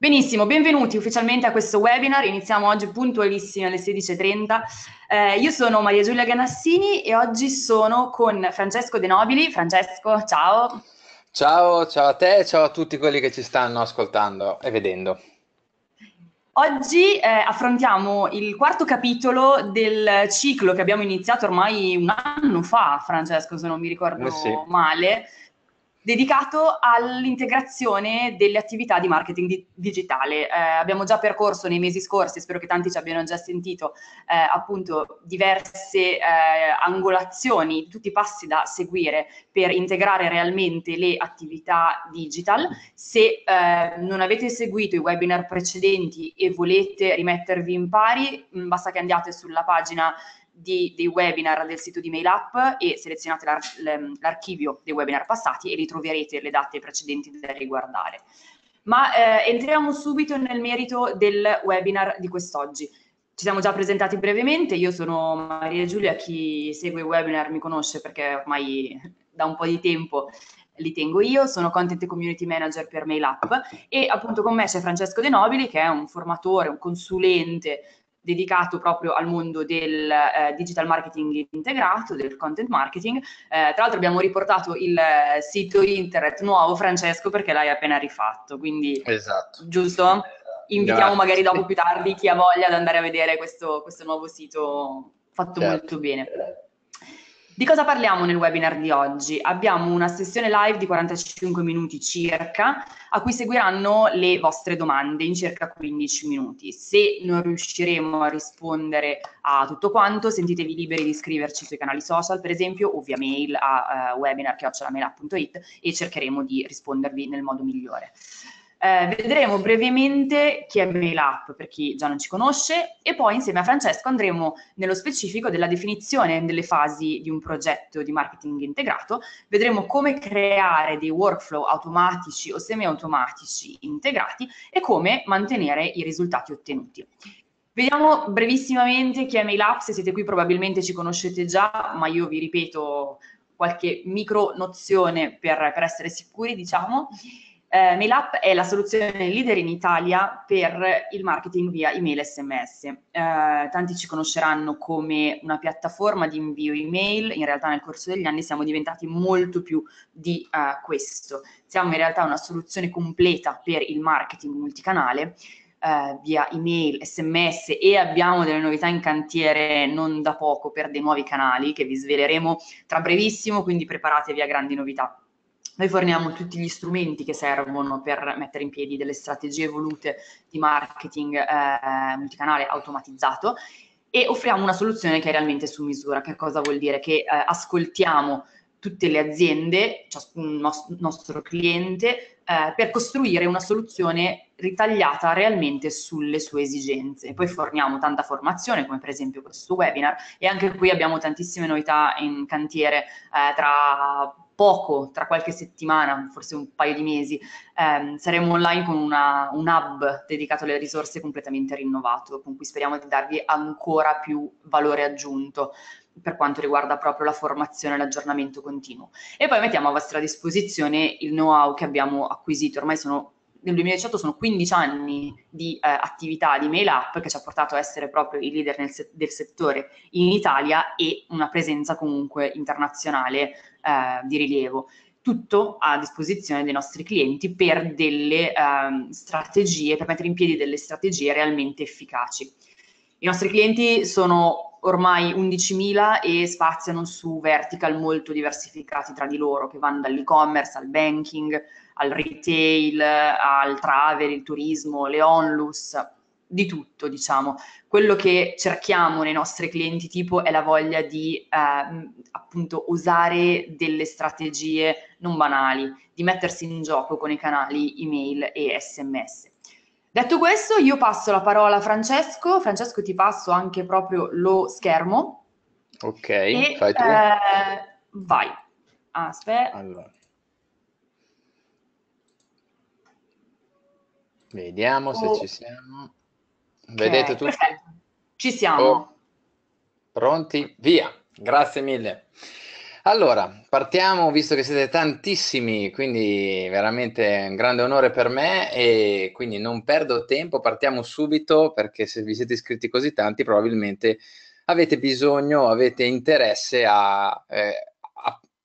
Benissimo, benvenuti ufficialmente a questo webinar, iniziamo oggi puntualissimi alle 16.30. Eh, io sono Maria Giulia Ganassini e oggi sono con Francesco De Nobili. Francesco, ciao. Ciao, ciao a te e ciao a tutti quelli che ci stanno ascoltando e vedendo. Oggi eh, affrontiamo il quarto capitolo del ciclo che abbiamo iniziato ormai un anno fa, Francesco, se non mi ricordo eh sì. male, dedicato all'integrazione delle attività di marketing di- digitale. Eh, abbiamo già percorso nei mesi scorsi, spero che tanti ci abbiano già sentito, eh, appunto diverse eh, angolazioni, tutti i passi da seguire per integrare realmente le attività digital. Se eh, non avete seguito i webinar precedenti e volete rimettervi in pari, mm, basta che andiate sulla pagina di, dei webinar del sito di MailUp e selezionate l'ar, l'archivio dei webinar passati e ritroverete le date precedenti da riguardare. Ma eh, entriamo subito nel merito del webinar di quest'oggi. Ci siamo già presentati brevemente, io sono Maria Giulia, chi segue i webinar mi conosce perché ormai da un po' di tempo li tengo io, sono Content Community Manager per MailUp e appunto con me c'è Francesco De Nobili che è un formatore, un consulente dedicato proprio al mondo del eh, digital marketing integrato, del content marketing. Eh, tra l'altro abbiamo riportato il eh, sito internet nuovo, Francesco, perché l'hai appena rifatto, quindi esatto. giusto? Eh, Invitiamo Grazie. magari dopo più tardi chi ha voglia ad andare a vedere questo, questo nuovo sito fatto certo. molto bene. Di cosa parliamo nel webinar di oggi? Abbiamo una sessione live di 45 minuti circa, a cui seguiranno le vostre domande in circa 15 minuti. Se non riusciremo a rispondere a tutto quanto, sentitevi liberi di iscriverci sui canali social, per esempio, o via mail a uh, eh, webinar.it e cercheremo di rispondervi nel modo migliore. Eh, vedremo brevemente chi è Mail per chi già non ci conosce e poi insieme a Francesco andremo nello specifico della definizione delle fasi di un progetto di marketing integrato, vedremo come creare dei workflow automatici o semi-automatici integrati e come mantenere i risultati ottenuti. Vediamo brevissimamente chi è Mail se siete qui probabilmente ci conoscete già, ma io vi ripeto qualche micro nozione per, per essere sicuri, diciamo. Eh, MailUp è la soluzione leader in Italia per il marketing via email e sms. Eh, tanti ci conosceranno come una piattaforma di invio email, in realtà nel corso degli anni siamo diventati molto più di uh, questo. Siamo in realtà una soluzione completa per il marketing multicanale eh, via email, sms e abbiamo delle novità in cantiere non da poco per dei nuovi canali che vi sveleremo tra brevissimo, quindi preparatevi a grandi novità. Noi forniamo tutti gli strumenti che servono per mettere in piedi delle strategie evolute di marketing eh, multicanale automatizzato e offriamo una soluzione che è realmente su misura. Che cosa vuol dire? Che eh, ascoltiamo tutte le aziende, ciascun nostro, nostro cliente, eh, per costruire una soluzione ritagliata realmente sulle sue esigenze. Poi forniamo tanta formazione, come per esempio questo webinar, e anche qui abbiamo tantissime novità in cantiere eh, tra poco, tra qualche settimana, forse un paio di mesi, ehm, saremo online con una, un hub dedicato alle risorse completamente rinnovato, con cui speriamo di darvi ancora più valore aggiunto per quanto riguarda proprio la formazione e l'aggiornamento continuo. E poi mettiamo a vostra disposizione il know-how che abbiamo acquisito, ormai sono nel 2018 sono 15 anni di eh, attività di Mail App che ci ha portato a essere proprio i leader nel, del settore in Italia e una presenza comunque internazionale eh, di rilievo. Tutto a disposizione dei nostri clienti per delle eh, strategie, per mettere in piedi delle strategie realmente efficaci. I nostri clienti sono ormai 11.000 e spaziano su vertical molto diversificati tra di loro, che vanno dall'e-commerce al banking, al retail, al travel, il turismo, le onlus, di tutto, diciamo. Quello che cerchiamo nei nostri clienti tipo è la voglia di eh, appunto usare delle strategie non banali, di mettersi in gioco con i canali email e sms. Detto questo, io passo la parola a Francesco. Francesco, ti passo anche proprio lo schermo. Ok, e, fai tu. Eh, vai. Aspetta. Allora. Vediamo se oh. ci siamo. Vedete tutti? Perfetto. Ci siamo. Oh. Pronti? Via. Grazie mille. Allora, partiamo, visto che siete tantissimi, quindi veramente un grande onore per me e quindi non perdo tempo, partiamo subito perché se vi siete iscritti così tanti probabilmente avete bisogno, avete interesse a eh,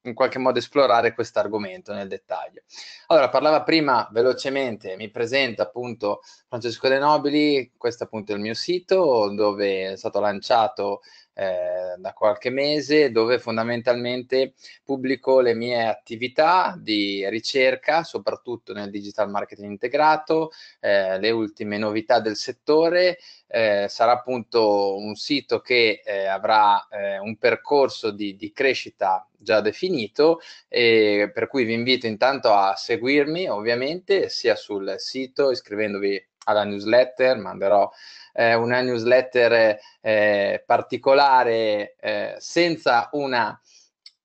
in qualche modo esplorare questo argomento nel dettaglio. Allora, parlava prima velocemente, mi presento appunto Francesco De Nobili, questo appunto è il mio sito dove è stato lanciato eh, da qualche mese dove fondamentalmente pubblico le mie attività di ricerca, soprattutto nel digital marketing integrato, eh, le ultime novità del settore. Eh, sarà appunto un sito che eh, avrà eh, un percorso di, di crescita già definito e per cui vi invito intanto a seguirmi ovviamente sia sul sito iscrivendovi alla newsletter, manderò eh, una newsletter eh, particolare eh, senza una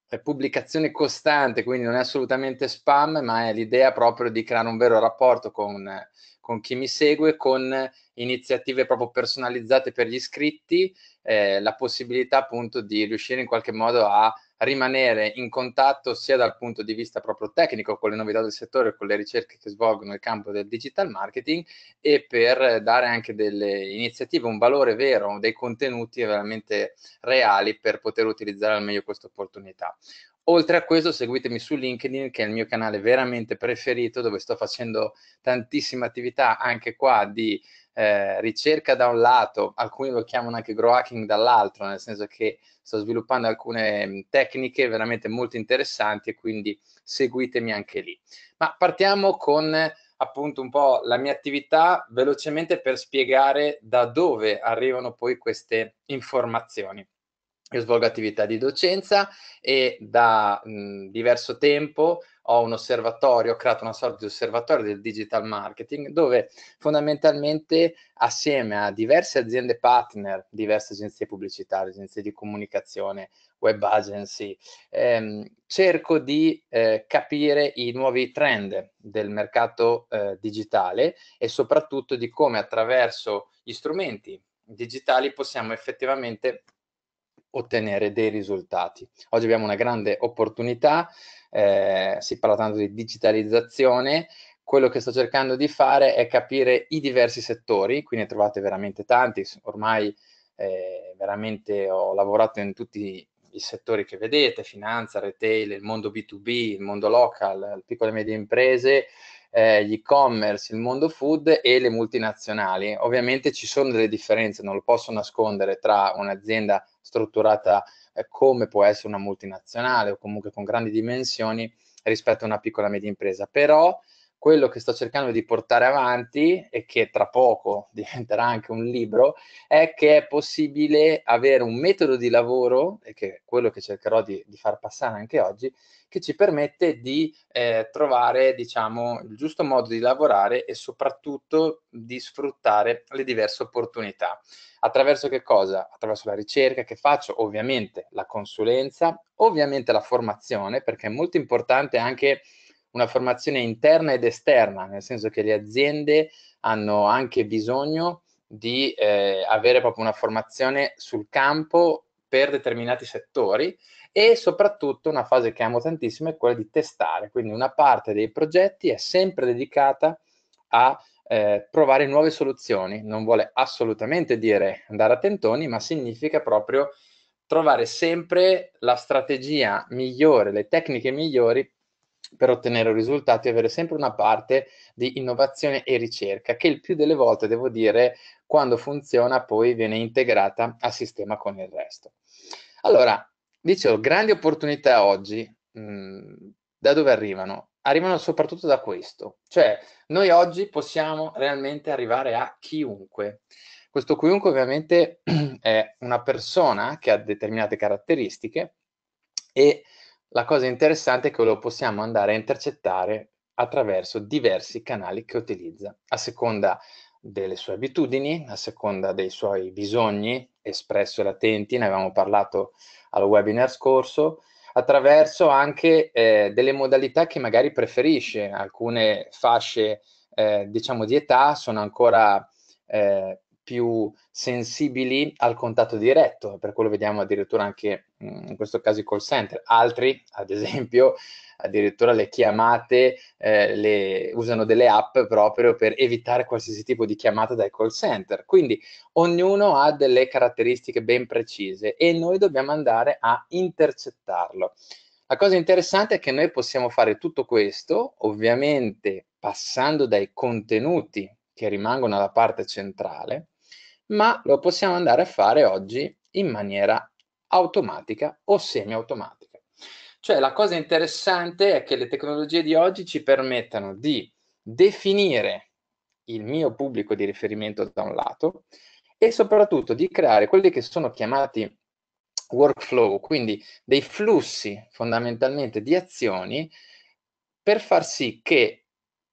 eh, pubblicazione costante, quindi non è assolutamente spam, ma è l'idea proprio di creare un vero rapporto con, con chi mi segue, con iniziative proprio personalizzate per gli iscritti, eh, la possibilità appunto di riuscire in qualche modo a rimanere in contatto sia dal punto di vista proprio tecnico con le novità del settore, con le ricerche che svolgono nel campo del digital marketing e per dare anche delle iniziative, un valore vero, dei contenuti veramente reali per poter utilizzare al meglio questa opportunità. Oltre a questo, seguitemi su LinkedIn, che è il mio canale veramente preferito, dove sto facendo tantissima attività anche qua di eh, ricerca da un lato, alcuni lo chiamano anche grow hacking dall'altro, nel senso che sto sviluppando alcune mm, tecniche veramente molto interessanti e quindi seguitemi anche lì. Ma partiamo con appunto un po' la mia attività velocemente per spiegare da dove arrivano poi queste informazioni. Io svolgo attività di docenza e da mh, mm, diverso tempo ho un osservatorio, ho creato una sorta di osservatorio del digital marketing dove fondamentalmente assieme a diverse aziende partner, diverse agenzie pubblicitarie, agenzie di comunicazione, web agency, ehm, cerco di eh, capire i nuovi trend del mercato eh, digitale e soprattutto di come attraverso gli strumenti digitali possiamo effettivamente ottenere dei risultati. Oggi abbiamo una grande opportunità, eh, si parla tanto di digitalizzazione, quello che sto cercando di fare è capire i diversi settori, qui ne trovate veramente tanti, ormai eh, veramente ho lavorato in tutti i settori che vedete, finanza, retail, il mondo B2B, il mondo local, piccole e medie imprese, eh, gli e-commerce, il mondo food e le multinazionali. Ovviamente ci sono delle differenze, non lo posso nascondere, tra un'azienda strutturata eh, come può essere una multinazionale o comunque con grandi dimensioni rispetto a una piccola e media impresa. Però quello che sto cercando di portare avanti e che tra poco diventerà anche un libro è che è possibile avere un metodo di lavoro, e che è quello che cercherò di, di far passare anche oggi, che ci permette di eh, trovare diciamo, il giusto modo di lavorare e soprattutto di sfruttare le diverse opportunità. Attraverso che cosa? Attraverso la ricerca che faccio, ovviamente la consulenza, ovviamente la formazione, perché è molto importante anche una formazione interna ed esterna, nel senso che le aziende hanno anche bisogno di eh, avere proprio una formazione sul campo per determinati settori e soprattutto una fase che amo tantissimo è quella di testare, quindi una parte dei progetti è sempre dedicata a eh, provare nuove soluzioni, non vuole assolutamente dire andare a tentoni, ma significa proprio trovare sempre la strategia migliore, le tecniche migliori per ottenere risultati e avere sempre una parte di innovazione e ricerca che il più delle volte, devo dire, quando funziona poi viene integrata a sistema con il resto. Allora, dicevo, grandi opportunità oggi, mh, mm, da dove arrivano? Arrivano soprattutto da questo, cioè noi oggi possiamo realmente arrivare a chiunque. Questo chiunque ovviamente è una persona che ha determinate caratteristiche e la cosa interessante è che lo possiamo andare a intercettare attraverso diversi canali che utilizza, a seconda delle sue abitudini, a seconda dei suoi bisogni espressi e latenti, ne avevamo parlato al webinar scorso, attraverso anche eh, delle modalità che magari preferisce. Alcune fasce, eh, diciamo, di età sono ancora eh, più sensibili al contatto diretto, per quello vediamo addirittura anche mm, in questo caso i call center. Altri, ad esempio, addirittura le chiamate, eh, le, usano delle app proprio per evitare qualsiasi tipo di chiamata dai call center. Quindi ognuno ha delle caratteristiche ben precise e noi dobbiamo andare a intercettarlo. La cosa interessante è che noi possiamo fare tutto questo, ovviamente passando dai contenuti che rimangono alla parte centrale, ma lo possiamo andare a fare oggi in maniera automatica o semi-automatica. Cioè la cosa interessante è che le tecnologie di oggi ci permettono di definire il mio pubblico di riferimento da un lato e soprattutto di creare quelli che sono chiamati workflow, quindi dei flussi fondamentalmente di azioni per far sì che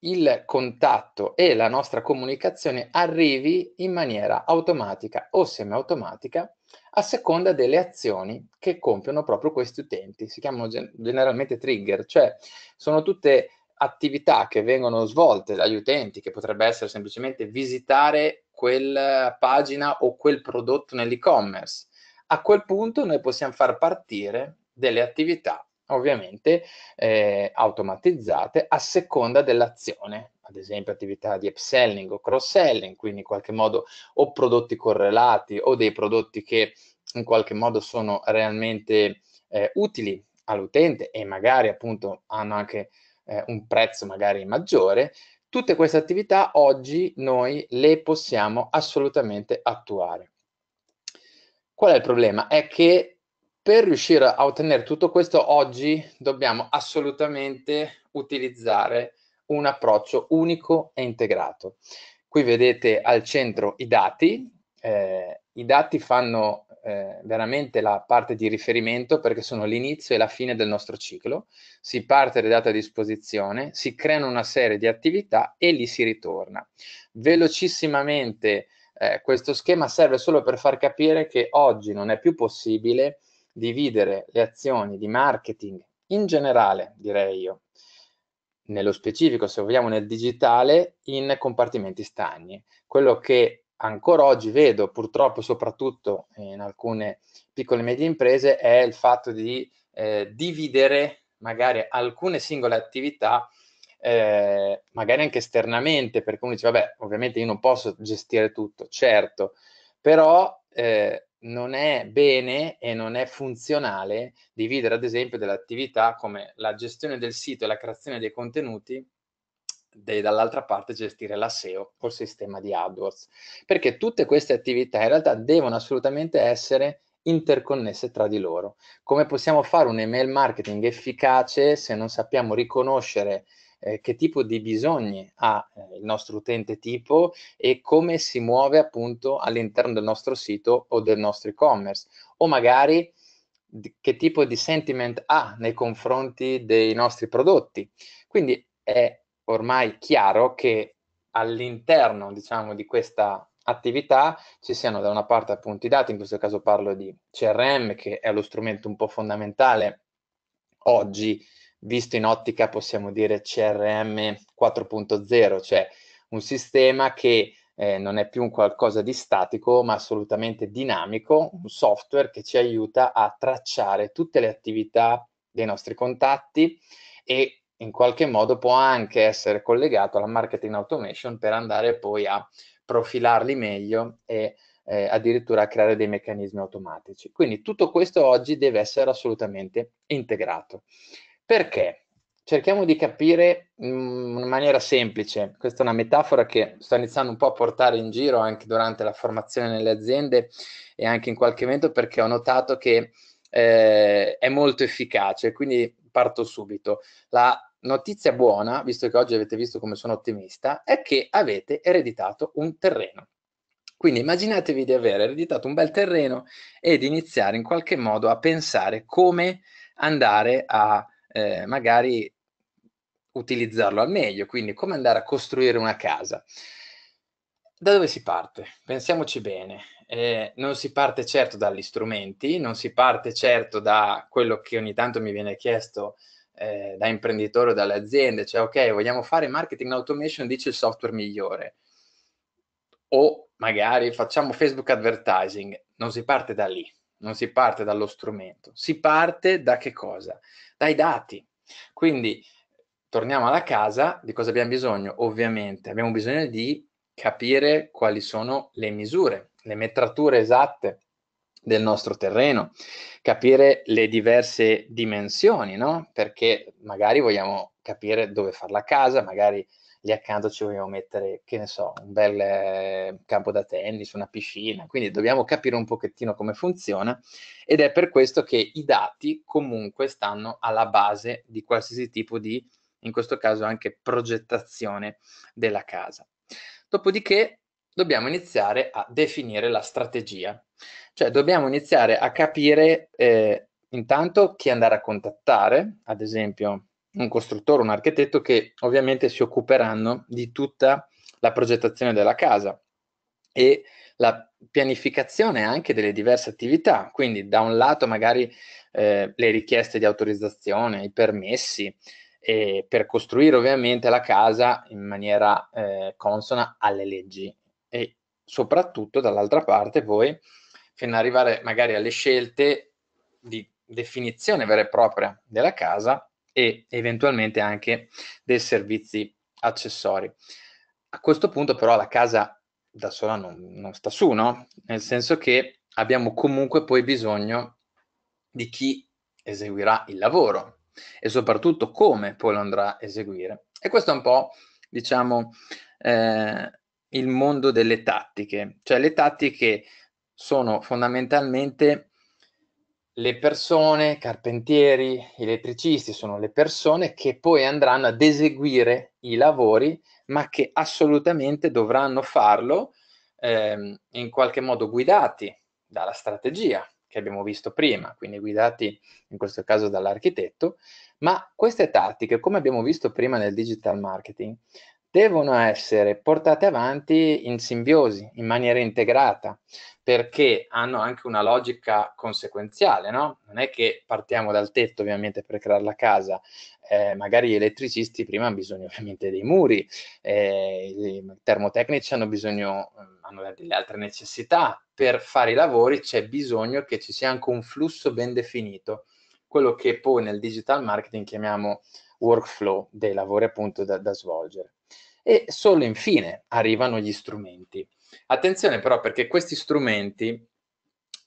il contatto e la nostra comunicazione arrivi in maniera automatica o semiautomatica a seconda delle azioni che compiono proprio questi utenti. Si chiamano generalmente trigger, cioè sono tutte attività che vengono svolte dagli utenti, che potrebbe essere semplicemente visitare quella eh, pagina o quel prodotto nell'e-commerce. A quel punto noi possiamo far partire delle attività ovviamente eh, automatizzate a seconda dell'azione, ad esempio attività di upselling o cross-selling, quindi in qualche modo o prodotti correlati o dei prodotti che in qualche modo sono realmente eh, utili all'utente e magari appunto hanno anche eh, un prezzo magari maggiore, tutte queste attività oggi noi le possiamo assolutamente attuare. Qual è il problema? È che per riuscire a ottenere tutto questo oggi dobbiamo assolutamente utilizzare un approccio unico e integrato. Qui vedete al centro i dati, eh, i dati fanno eh, veramente la parte di riferimento perché sono l'inizio e la fine del nostro ciclo, si parte dai dati a disposizione, si creano una serie di attività e lì si ritorna. Velocissimamente eh, questo schema serve solo per far capire che oggi non è più possibile dividere le azioni di marketing in generale, direi io, nello specifico, se vogliamo, nel digitale, in compartimenti stagni. Quello che ancora oggi vedo, purtroppo, soprattutto in alcune piccole e medie imprese, è il fatto di eh, dividere magari alcune singole attività, eh, magari anche esternamente, perché uno dice, vabbè, ovviamente io non posso gestire tutto, certo, però eh, non è bene e non è funzionale dividere, ad esempio, delle attività come la gestione del sito e la creazione dei contenuti e dall'altra parte gestire la SEO col sistema di AdWords, perché tutte queste attività in realtà devono assolutamente essere interconnesse tra di loro. Come possiamo fare un email marketing efficace se non sappiamo riconoscere eh, che tipo di bisogni ha eh, il nostro utente tipo e come si muove appunto all'interno del nostro sito o del nostro e-commerce o magari di, che tipo di sentiment ha nei confronti dei nostri prodotti. Quindi è ormai chiaro che all'interno diciamo di questa attività ci siano da una parte appunto i dati, in questo caso parlo di CRM che è lo strumento un po' fondamentale oggi visto in ottica, possiamo dire, CRM 4.0, cioè un sistema che eh, non è più un qualcosa di statico, ma assolutamente dinamico, un software che ci aiuta a tracciare tutte le attività dei nostri contatti e in qualche modo può anche essere collegato alla marketing automation per andare poi a profilarli meglio e eh, addirittura a creare dei meccanismi automatici. Quindi tutto questo oggi deve essere assolutamente integrato perché? Cerchiamo di capire mm, in maniera semplice, questa è una metafora che sto iniziando un po' a portare in giro anche durante la formazione nelle aziende e anche in qualche momento perché ho notato che eh, è molto efficace, quindi parto subito. La notizia buona, visto che oggi avete visto come sono ottimista, è che avete ereditato un terreno. Quindi immaginatevi di aver ereditato un bel terreno e di iniziare in qualche modo a pensare come andare a eh, magari utilizzarlo al meglio, quindi come andare a costruire una casa. Da dove si parte? Pensiamoci bene. Eh, non si parte certo dagli strumenti, non si parte certo da quello che ogni tanto mi viene chiesto eh, da imprenditore o dalle aziende, cioè ok, vogliamo fare marketing automation, dice il software migliore. O magari facciamo Facebook advertising, non si parte da lì, non si parte dallo strumento, si parte da che cosa? Dai dati. Quindi torniamo alla casa, di cosa abbiamo bisogno? Ovviamente abbiamo bisogno di capire quali sono le misure, le metrature esatte del nostro terreno, capire le diverse dimensioni, no? Perché magari vogliamo capire dove fare la casa, magari lì accanto ci vogliamo mettere, che ne so, un bel eh, campo da tennis, una piscina, quindi dobbiamo capire un pochettino come funziona ed è per questo che i dati comunque stanno alla base di qualsiasi tipo di, in questo caso anche progettazione della casa. Dopodiché dobbiamo iniziare a definire la strategia, cioè dobbiamo iniziare a capire eh, intanto chi andare a contattare, ad esempio un costruttore, un architetto che ovviamente si occuperanno di tutta la progettazione della casa e la pianificazione anche delle diverse attività, quindi da un lato magari eh, le richieste di autorizzazione, i permessi, eh, per costruire ovviamente la casa in maniera eh, consona alle leggi e soprattutto dall'altra parte poi fino ad arrivare magari alle scelte di definizione vera e propria della casa e eventualmente anche dei servizi accessori. A questo punto però la casa da sola non, non sta su, no? Nel senso che abbiamo comunque poi bisogno di chi eseguirà il lavoro e soprattutto come poi lo andrà a eseguire. E questo è un po', diciamo, eh, il mondo delle tattiche, cioè le tattiche sono fondamentalmente le persone, carpentieri, elettricisti, sono le persone che poi andranno ad eseguire i lavori, ma che assolutamente dovranno farlo ehm, in qualche modo guidati dalla strategia che abbiamo visto prima, quindi guidati in questo caso dall'architetto, ma queste tattiche, come abbiamo visto prima nel digital marketing, devono essere portate avanti in simbiosi, in maniera integrata, perché hanno anche una logica conseguenziale, no? Non è che partiamo dal tetto ovviamente per creare la casa, eh, magari gli elettricisti prima hanno bisogno ovviamente dei muri, eh, i termotecnici hanno bisogno, eh, hanno delle altre necessità, per fare i lavori c'è bisogno che ci sia anche un flusso ben definito, quello che poi nel digital marketing chiamiamo workflow dei lavori appunto da, da svolgere e solo infine arrivano gli strumenti. Attenzione però perché questi strumenti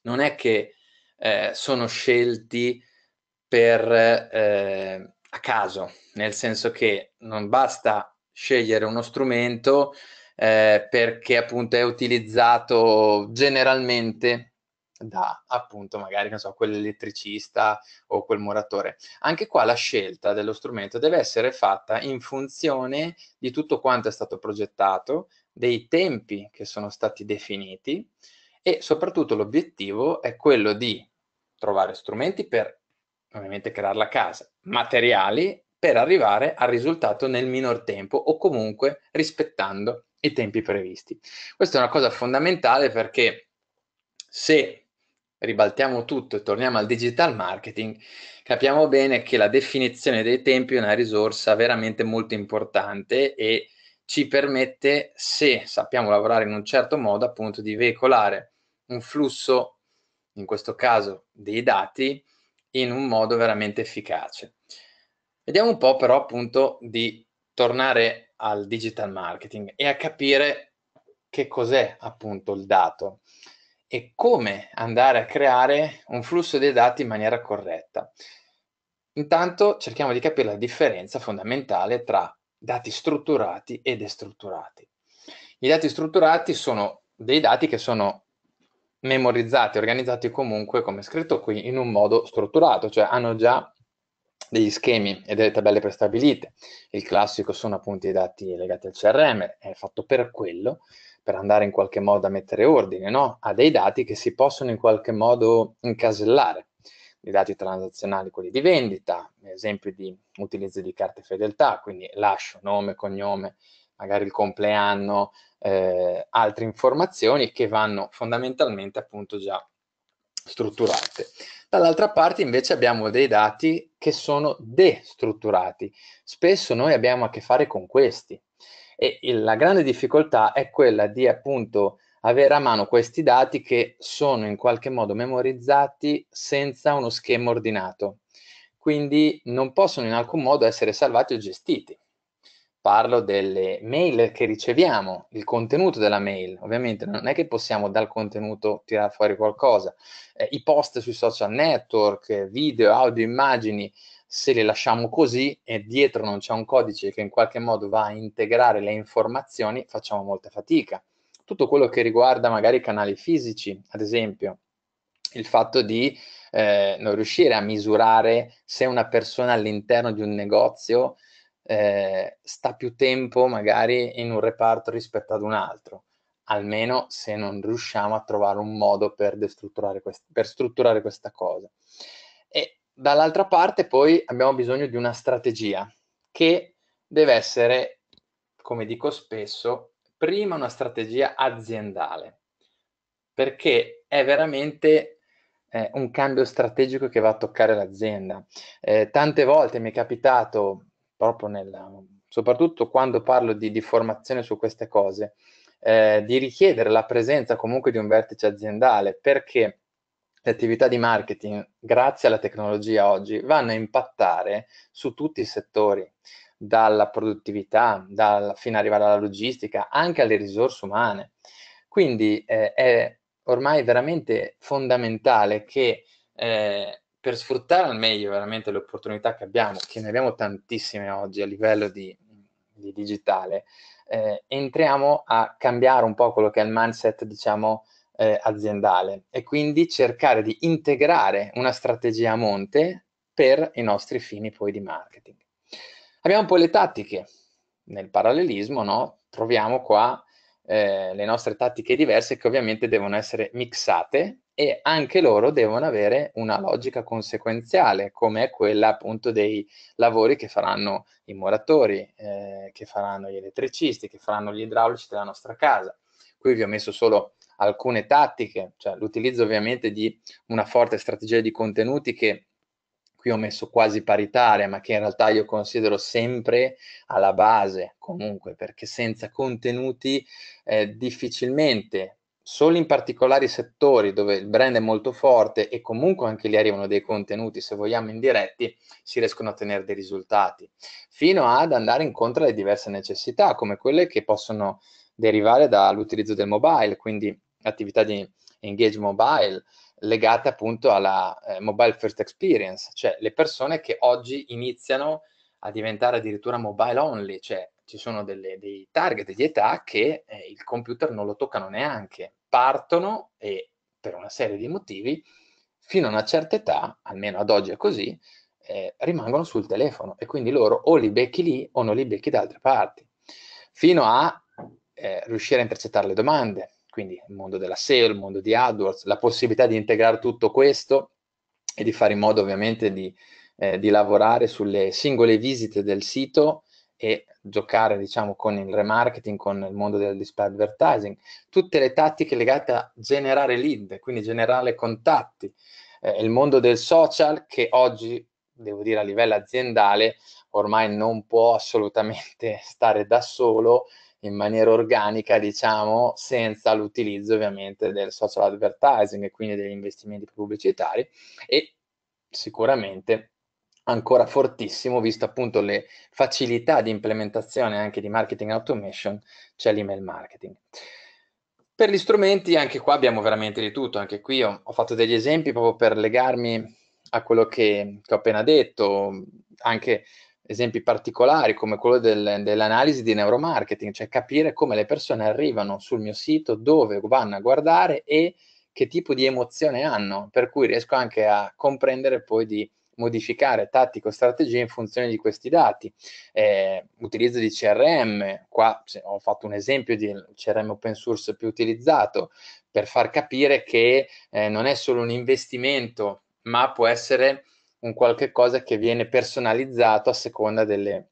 non è che eh, sono scelti per, eh, a caso, nel senso che non basta scegliere uno strumento eh, perché appunto è utilizzato generalmente da appunto magari, non so, quell'elettricista o quel muratore. Anche qua la scelta dello strumento deve essere fatta in funzione di tutto quanto è stato progettato, dei tempi che sono stati definiti e soprattutto l'obiettivo è quello di trovare strumenti per ovviamente creare la casa, materiali per arrivare al risultato nel minor tempo o comunque rispettando i tempi previsti. Questa è una cosa fondamentale perché se ribaltiamo tutto e torniamo al digital marketing, capiamo bene che la definizione dei tempi è una risorsa veramente molto importante e ci permette, se sappiamo lavorare in un certo modo, appunto di veicolare un flusso, in questo caso dei dati, in un modo veramente efficace. Vediamo un po' però appunto di tornare al digital marketing e a capire che cos'è appunto il dato e come andare a creare un flusso dei dati in maniera corretta. Intanto cerchiamo di capire la differenza fondamentale tra dati strutturati e destrutturati. I dati strutturati sono dei dati che sono memorizzati, organizzati comunque, come scritto qui, in un modo strutturato, cioè hanno già degli schemi e delle tabelle prestabilite. Il classico sono appunto i dati legati al CRM, è fatto per quello, per andare in qualche modo a mettere ordine no? a dei dati che si possono in qualche modo incasellare i dati transazionali, quelli di vendita, esempi di utilizzo di carte fedeltà, quindi lascio nome, cognome, magari il compleanno, eh, altre informazioni che vanno fondamentalmente appunto già strutturate. Dall'altra parte invece abbiamo dei dati che sono destrutturati. Spesso noi abbiamo a che fare con questi, e la grande difficoltà è quella di appunto avere a mano questi dati che sono in qualche modo memorizzati senza uno schema ordinato. Quindi non possono in alcun modo essere salvati o gestiti. Parlo delle mail che riceviamo, il contenuto della mail. Ovviamente non è che possiamo dal contenuto tirare fuori qualcosa. Eh, I post sui social network, video, audio, immagini, se le lasciamo così e dietro non c'è un codice che in qualche modo va a integrare le informazioni, facciamo molta fatica. Tutto quello che riguarda magari i canali fisici, ad esempio, il fatto di eh, non riuscire a misurare se una persona all'interno di un negozio eh, sta più tempo magari in un reparto rispetto ad un altro, almeno se non riusciamo a trovare un modo per, per strutturare questa cosa. Dall'altra parte poi abbiamo bisogno di una strategia che deve essere, come dico spesso, prima una strategia aziendale, perché è veramente eh, un cambio strategico che va a toccare l'azienda. Eh, tante volte mi è capitato, proprio nella, soprattutto quando parlo di, di formazione su queste cose, eh, di richiedere la presenza comunque di un vertice aziendale, perché le attività di marketing, grazie alla tecnologia oggi, vanno a impattare su tutti i settori, dalla produttività dal, fino ad arrivare alla logistica, anche alle risorse umane. Quindi eh, è ormai veramente fondamentale che eh, per sfruttare al meglio veramente le opportunità che abbiamo, che ne abbiamo tantissime oggi a livello di, di digitale, eh, entriamo a cambiare un po' quello che è il mindset, diciamo, eh, aziendale e quindi cercare di integrare una strategia a monte per i nostri fini poi di marketing. Abbiamo poi le tattiche, nel parallelismo no? troviamo qua eh, le nostre tattiche diverse che ovviamente devono essere mixate e anche loro devono avere una logica conseguenziale, come quella appunto dei lavori che faranno i moratori, eh, che faranno gli elettricisti, che faranno gli idraulici della nostra casa. Qui vi ho messo solo alcune tattiche, cioè l'utilizzo ovviamente di una forte strategia di contenuti che qui ho messo quasi paritaria, ma che in realtà io considero sempre alla base comunque, perché senza contenuti eh, difficilmente, solo in particolari settori dove il brand è molto forte e comunque anche lì arrivano dei contenuti, se vogliamo indiretti, si riescono a ottenere dei risultati, fino ad andare incontro alle diverse necessità, come quelle che possono derivare dall'utilizzo del mobile, quindi attività di engage mobile legate appunto alla eh, mobile first experience, cioè le persone che oggi iniziano a diventare addirittura mobile only, cioè ci sono delle, dei target di età che eh, il computer non lo toccano neanche, partono e per una serie di motivi fino a una certa età, almeno ad oggi è così, eh, rimangono sul telefono e quindi loro o li becchi lì o non li becchi da altre parti, fino a eh, riuscire a intercettare le domande, quindi il mondo della SEO, il mondo di AdWords, la possibilità di integrare tutto questo e di fare in modo ovviamente di, eh, di lavorare sulle singole visite del sito e giocare diciamo con il remarketing, con il mondo del display advertising, tutte le tattiche legate a generare lead, quindi generare contatti, eh, il mondo del social che oggi devo dire a livello aziendale ormai non può assolutamente stare da solo in maniera organica, diciamo, senza l'utilizzo ovviamente del social advertising e quindi degli investimenti pubblicitari e sicuramente ancora fortissimo, visto appunto le facilità di implementazione anche di marketing automation, c'è l'email marketing. Per gli strumenti, anche qua abbiamo veramente di tutto, anche qui ho, ho fatto degli esempi proprio per legarmi a quello che, che ho appena detto, anche esempi particolari come quello del, dell'analisi di neuromarketing, cioè capire come le persone arrivano sul mio sito, dove vanno a guardare e che tipo di emozione hanno, per cui riesco anche a comprendere poi di modificare tattico strategie in funzione di questi dati. Eh, utilizzo di CRM, qua ho fatto un esempio di CRM open source più utilizzato, per far capire che eh, non è solo un investimento, ma può essere un qualche cosa che viene personalizzato a seconda delle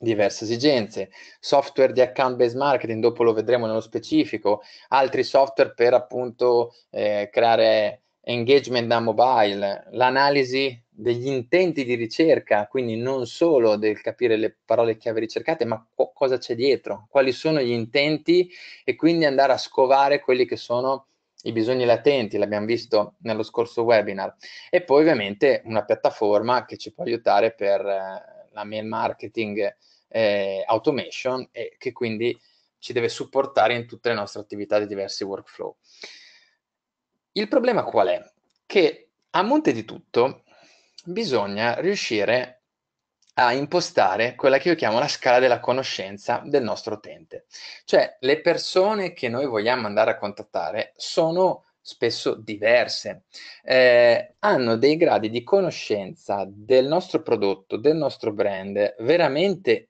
diverse esigenze. Software di account-based marketing, dopo lo vedremo nello specifico, altri software per appunto eh, creare engagement da mobile, l'analisi degli intenti di ricerca, quindi non solo del capire le parole chiave ricercate, ma co- cosa c'è dietro, quali sono gli intenti e quindi andare a scovare quelli che sono i bisogni latenti, l'abbiamo visto nello scorso webinar, e poi ovviamente una piattaforma che ci può aiutare per eh, la mail marketing eh, automation e che quindi ci deve supportare in tutte le nostre attività di diversi workflow. Il problema qual è? Che a monte di tutto bisogna riuscire a impostare quella che io chiamo la scala della conoscenza del nostro utente. Cioè le persone che noi vogliamo andare a contattare sono spesso diverse, eh, hanno dei gradi di conoscenza del nostro prodotto, del nostro brand veramente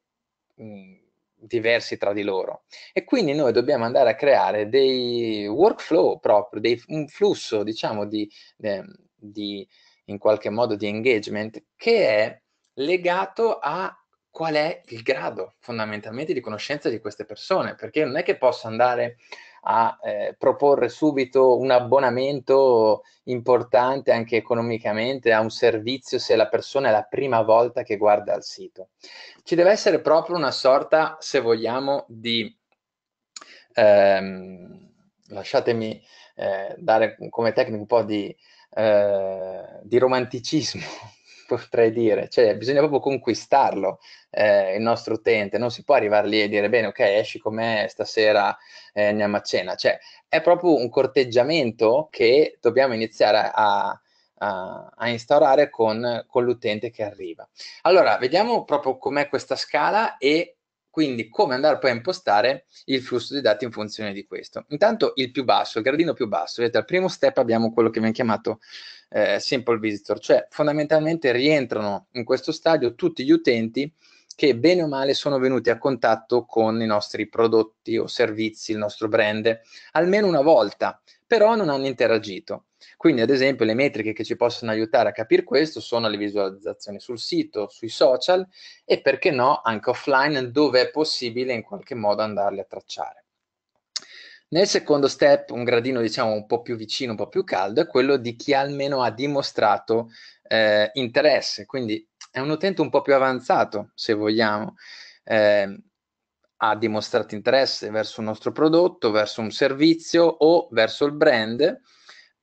mh, mm, diversi tra di loro e quindi noi dobbiamo andare a creare dei workflow proprio, dei, un flusso diciamo di, eh, di in qualche modo di engagement che è legato a qual è il grado fondamentalmente di conoscenza di queste persone, perché non è che posso andare a eh, proporre subito un abbonamento importante anche economicamente a un servizio se la persona è la prima volta che guarda il sito. Ci deve essere proprio una sorta, se vogliamo, di... Ehm, lasciatemi eh, dare come tecnica un po' di, eh, di romanticismo potrei dire, cioè bisogna proprio conquistarlo eh, il nostro utente, non si può arrivare lì e dire bene ok esci con me stasera eh, andiamo a cena, cioè è proprio un corteggiamento che dobbiamo iniziare a, a, a instaurare con, con l'utente che arriva. Allora vediamo proprio com'è questa scala e quindi come andare poi a impostare il flusso dei dati in funzione di questo. Intanto il più basso, il gradino più basso, vedete al primo step abbiamo quello che viene chiamato eh, Simple Visitor, cioè fondamentalmente rientrano in questo stadio tutti gli utenti che bene o male sono venuti a contatto con i nostri prodotti o servizi, il nostro brand, almeno una volta, però non hanno interagito. Quindi, ad esempio, le metriche che ci possono aiutare a capire questo sono le visualizzazioni sul sito, sui social e perché no, anche offline, dove è possibile in qualche modo andarle a tracciare. Nel secondo step, un gradino diciamo un po' più vicino, un po' più caldo, è quello di chi almeno ha dimostrato eh, interesse, quindi è un utente un po' più avanzato, se vogliamo, eh, ha dimostrato interesse verso un nostro prodotto, verso un servizio o verso il brand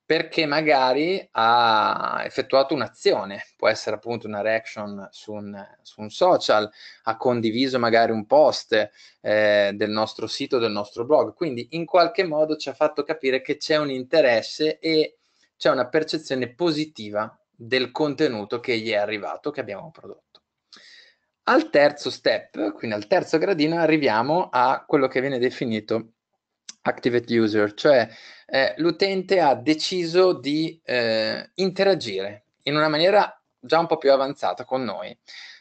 perché magari ha effettuato un'azione, può essere appunto una reaction su un, su un social, ha condiviso magari un post eh, del nostro sito, del nostro blog, quindi in qualche modo ci ha fatto capire che c'è un interesse e c'è una percezione positiva del contenuto che gli è arrivato, che abbiamo prodotto. Al terzo step, quindi al terzo gradino, arriviamo a quello che viene definito Activate User, cioè eh, l'utente ha deciso di eh, interagire in una maniera già un po' più avanzata con noi.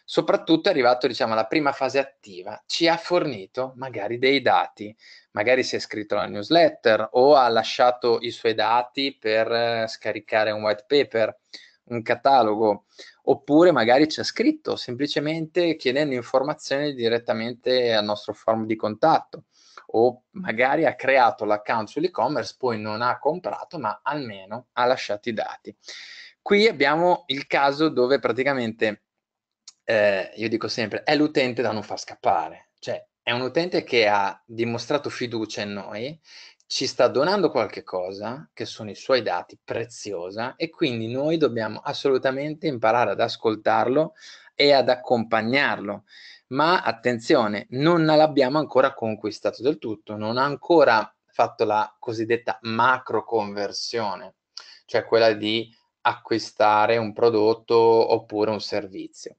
Soprattutto è arrivato diciamo, alla prima fase attiva, ci ha fornito magari dei dati, magari si è iscritto alla newsletter o ha lasciato i suoi dati per eh, scaricare un white paper, un catalogo, oppure magari ci ha scritto semplicemente chiedendo informazioni direttamente al nostro form di contatto o magari ha creato l'account sull'e-commerce, poi non ha comprato, ma almeno ha lasciato i dati. Qui abbiamo il caso dove praticamente, eh, io dico sempre, è l'utente da non far scappare, cioè è un utente che ha dimostrato fiducia in noi, ci sta donando qualche cosa, che sono i suoi dati, preziosa, e quindi noi dobbiamo assolutamente imparare ad ascoltarlo e ad accompagnarlo ma attenzione, non l'abbiamo ancora conquistato del tutto, non ha ancora fatto la cosiddetta macro conversione, cioè quella di acquistare un prodotto oppure un servizio.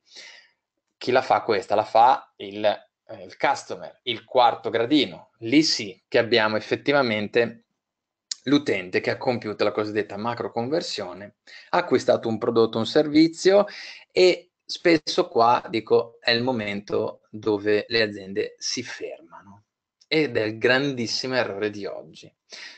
Chi la fa questa? La fa il, eh, il customer, il quarto gradino. Lì sì che abbiamo effettivamente l'utente che ha compiuto la cosiddetta macro conversione, ha acquistato un prodotto, un servizio e spesso qua dico è il momento dove le aziende si fermano ed è il grandissimo errore di oggi.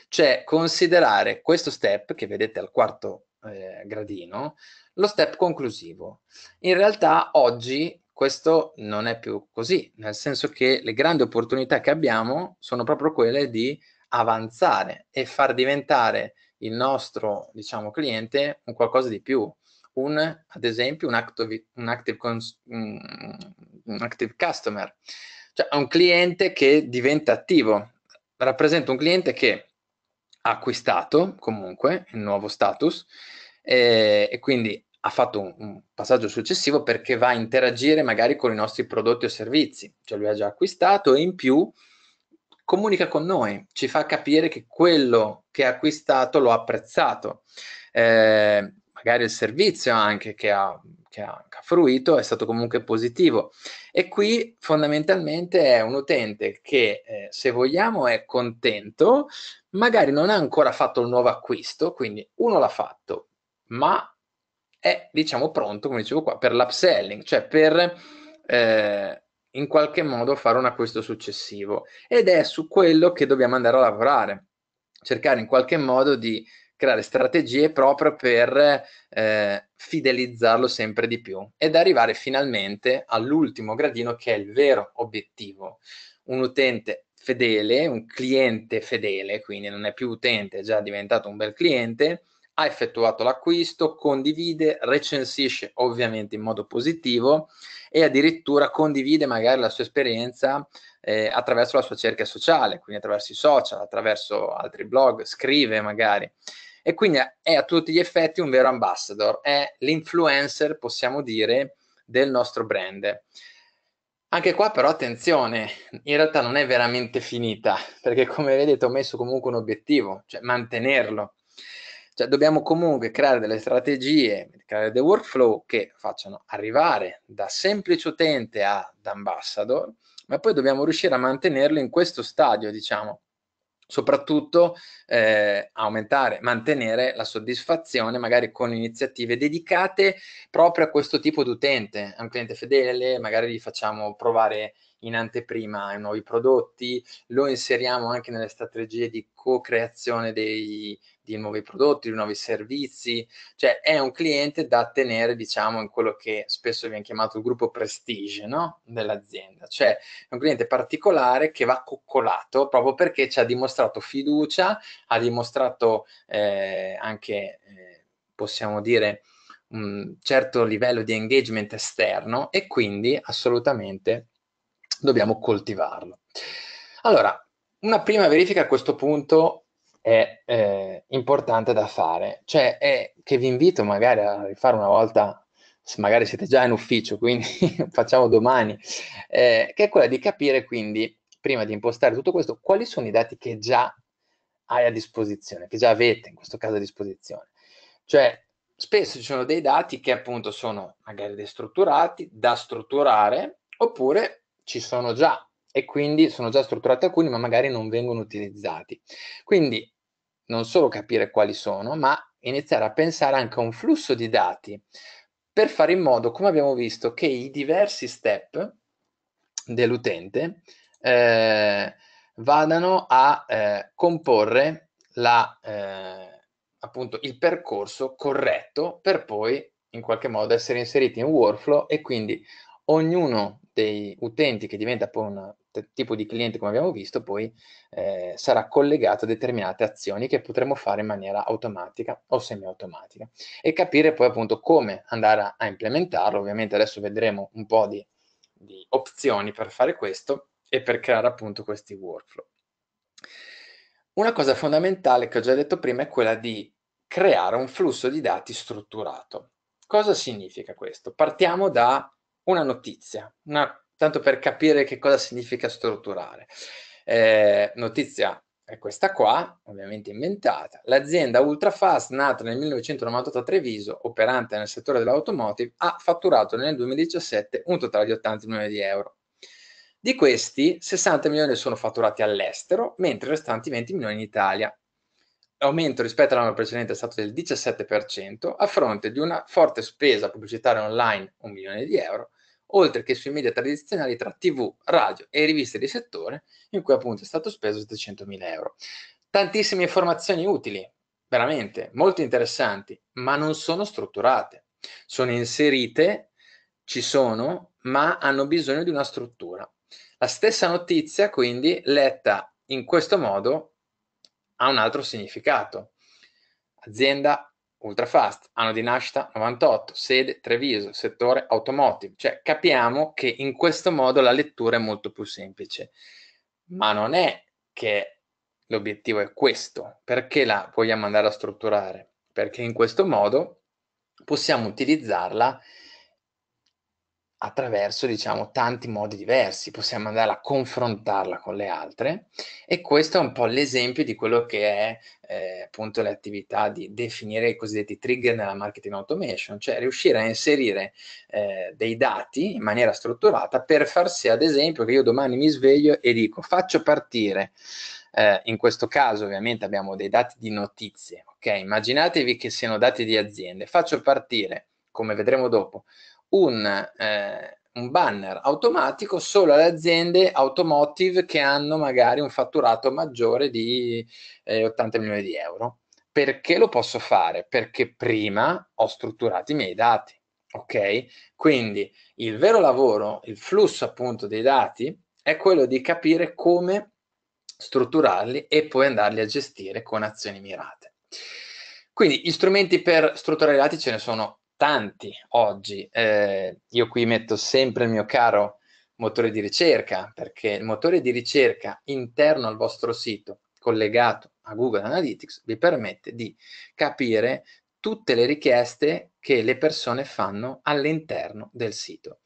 Cioè considerare questo step che vedete al quarto eh, gradino, lo step conclusivo. In realtà oggi questo non è più così, nel senso che le grandi opportunità che abbiamo sono proprio quelle di avanzare e far diventare il nostro, diciamo, cliente un qualcosa di più, un, ad esempio un active, un active, cons, un active customer, cioè un cliente che diventa attivo, rappresenta un cliente che ha acquistato comunque il nuovo status eh, e quindi ha fatto un, un, passaggio successivo perché va a interagire magari con i nostri prodotti o servizi, cioè lui ha già acquistato e in più comunica con noi, ci fa capire che quello che ha acquistato lo ha apprezzato. Eh, magari il servizio anche che ha, che ha, che ha fruito è stato comunque positivo. E qui fondamentalmente è un utente che, eh, se vogliamo, è contento, magari non ha ancora fatto il nuovo acquisto, quindi uno l'ha fatto, ma è, diciamo, pronto, come dicevo qua, per l'upselling, cioè per... Eh, in qualche modo fare un acquisto successivo ed è su quello che dobbiamo andare a lavorare cercare in qualche modo di creare strategie proprio per eh, fidelizzarlo sempre di più ed arrivare finalmente all'ultimo gradino che è il vero obiettivo. Un utente fedele, un cliente fedele, quindi non è più utente, è già diventato un bel cliente, ha effettuato l'acquisto, condivide, recensisce ovviamente in modo positivo e addirittura condivide magari la sua esperienza eh, attraverso la sua cerchia sociale, quindi attraverso i social, attraverso altri blog, scrive magari e quindi è a tutti gli effetti un vero ambassador, è l'influencer, possiamo dire, del nostro brand. Anche qua però attenzione, in realtà non è veramente finita, perché come vedete ho messo comunque un obiettivo, cioè mantenerlo. Cioè dobbiamo comunque creare delle strategie, creare dei workflow che facciano arrivare da semplice utente ad ambassador, ma poi dobbiamo riuscire a mantenerlo in questo stadio, diciamo soprattutto eh, aumentare, mantenere la soddisfazione magari con iniziative dedicate proprio a questo tipo di utente, a un cliente fedele, magari gli facciamo provare in anteprima ai nuovi prodotti, lo inseriamo anche nelle strategie di co-creazione dei, di nuovi prodotti, di nuovi servizi, cioè è un cliente da tenere, diciamo, in quello che spesso viene chiamato il gruppo prestige no? dell'azienda, cioè è un cliente particolare che va coccolato proprio perché ci ha dimostrato fiducia, ha dimostrato eh, anche, eh, possiamo dire, un certo livello di engagement esterno e quindi assolutamente dobbiamo coltivarlo. Allora, una prima verifica a questo punto è eh, importante da fare, cioè è che vi invito magari a rifare una volta, se magari siete già in ufficio, quindi facciamo domani, eh, che è quella di capire quindi, prima di impostare tutto questo, quali sono i dati che già hai a disposizione, che già avete in questo caso a disposizione. Cioè, spesso ci sono dei dati che appunto sono magari destrutturati, da strutturare, oppure ci sono già e quindi sono già strutturati alcuni, ma magari non vengono utilizzati. Quindi non solo capire quali sono, ma iniziare a pensare anche a un flusso di dati per fare in modo, come abbiamo visto, che i diversi step dell'utente eh, vadano a eh, comporre la, eh, appunto il percorso corretto per poi in qualche modo essere inseriti in workflow e quindi ognuno dei utenti che diventa poi un tipo di cliente come abbiamo visto poi eh, sarà collegato a determinate azioni che potremo fare in maniera automatica o semi-automatica e capire poi appunto come andare a, a implementarlo ovviamente adesso vedremo un po' di, di opzioni per fare questo e per creare appunto questi workflow una cosa fondamentale che ho già detto prima è quella di creare un flusso di dati strutturato cosa significa questo? partiamo da una notizia, una, tanto per capire che cosa significa strutturare. Eh, notizia è questa qua, ovviamente inventata. L'azienda Ultrafast, nata nel 1998 a Treviso, operante nel settore dell'automotive, ha fatturato nel 2017 un totale di 80 milioni di euro. Di questi, 60 milioni sono fatturati all'estero, mentre i restanti 20 milioni in Italia aumento rispetto all'anno precedente è stato del 17% a fronte di una forte spesa pubblicitaria online, un milione di euro, oltre che sui media tradizionali tra TV, radio e riviste di settore, in cui appunto è stato speso 700.000 euro. Tantissime informazioni utili, veramente molto interessanti, ma non sono strutturate. Sono inserite, ci sono, ma hanno bisogno di una struttura. La stessa notizia, quindi, letta in questo modo, ha un altro significato. Azienda ultrafast, anno di nascita 98, sede Treviso, settore automotive. Cioè capiamo che in questo modo la lettura è molto più semplice. Ma non è che l'obiettivo è questo, perché la vogliamo andare a strutturare? Perché in questo modo possiamo utilizzarla attraverso diciamo tanti modi diversi, possiamo andare a confrontarla con le altre e questo è un po' l'esempio di quello che è eh, appunto attività di definire i cosiddetti trigger nella marketing automation, cioè riuscire a inserire eh, dei dati in maniera strutturata per far sì ad esempio che io domani mi sveglio e dico faccio partire eh, in questo caso ovviamente abbiamo dei dati di notizie, ok? Immaginatevi che siano dati di aziende, faccio partire come vedremo dopo, un, eh, un banner automatico solo alle aziende automotive che hanno magari un fatturato maggiore di eh, 80 milioni di euro. Perché lo posso fare? Perché prima ho strutturato i miei dati. Ok? Quindi il vero lavoro, il flusso appunto dei dati è quello di capire come strutturarli e poi andarli a gestire con azioni mirate. Quindi gli strumenti per strutturare i dati ce ne sono tanti oggi. Eh, io qui metto sempre il mio caro motore di ricerca, perché il motore di ricerca interno al vostro sito, collegato a Google Analytics, vi permette di capire tutte le richieste che le persone fanno all'interno del sito.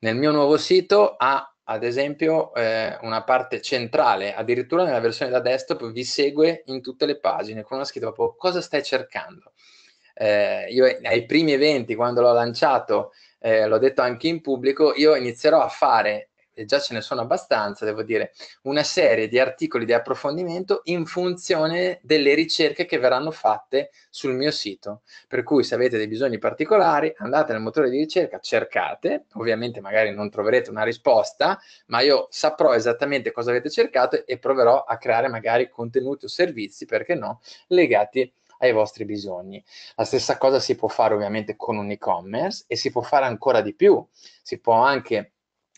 Nel mio nuovo sito ha ad esempio eh, una parte centrale, addirittura nella versione da desktop vi segue in tutte le pagine con una scritta proprio cosa stai cercando eh, io ai primi eventi quando l'ho lanciato, eh, l'ho detto anche in pubblico, io inizierò a fare, e già ce ne sono abbastanza, devo dire, una serie di articoli di approfondimento in funzione delle ricerche che verranno fatte sul mio sito. Per cui se avete dei bisogni particolari, andate nel motore di ricerca, cercate, ovviamente magari non troverete una risposta, ma io saprò esattamente cosa avete cercato e proverò a creare magari contenuti o servizi, perché no, legati a ai vostri bisogni. La stessa cosa si può fare ovviamente con un e-commerce e si può fare ancora di più, si può anche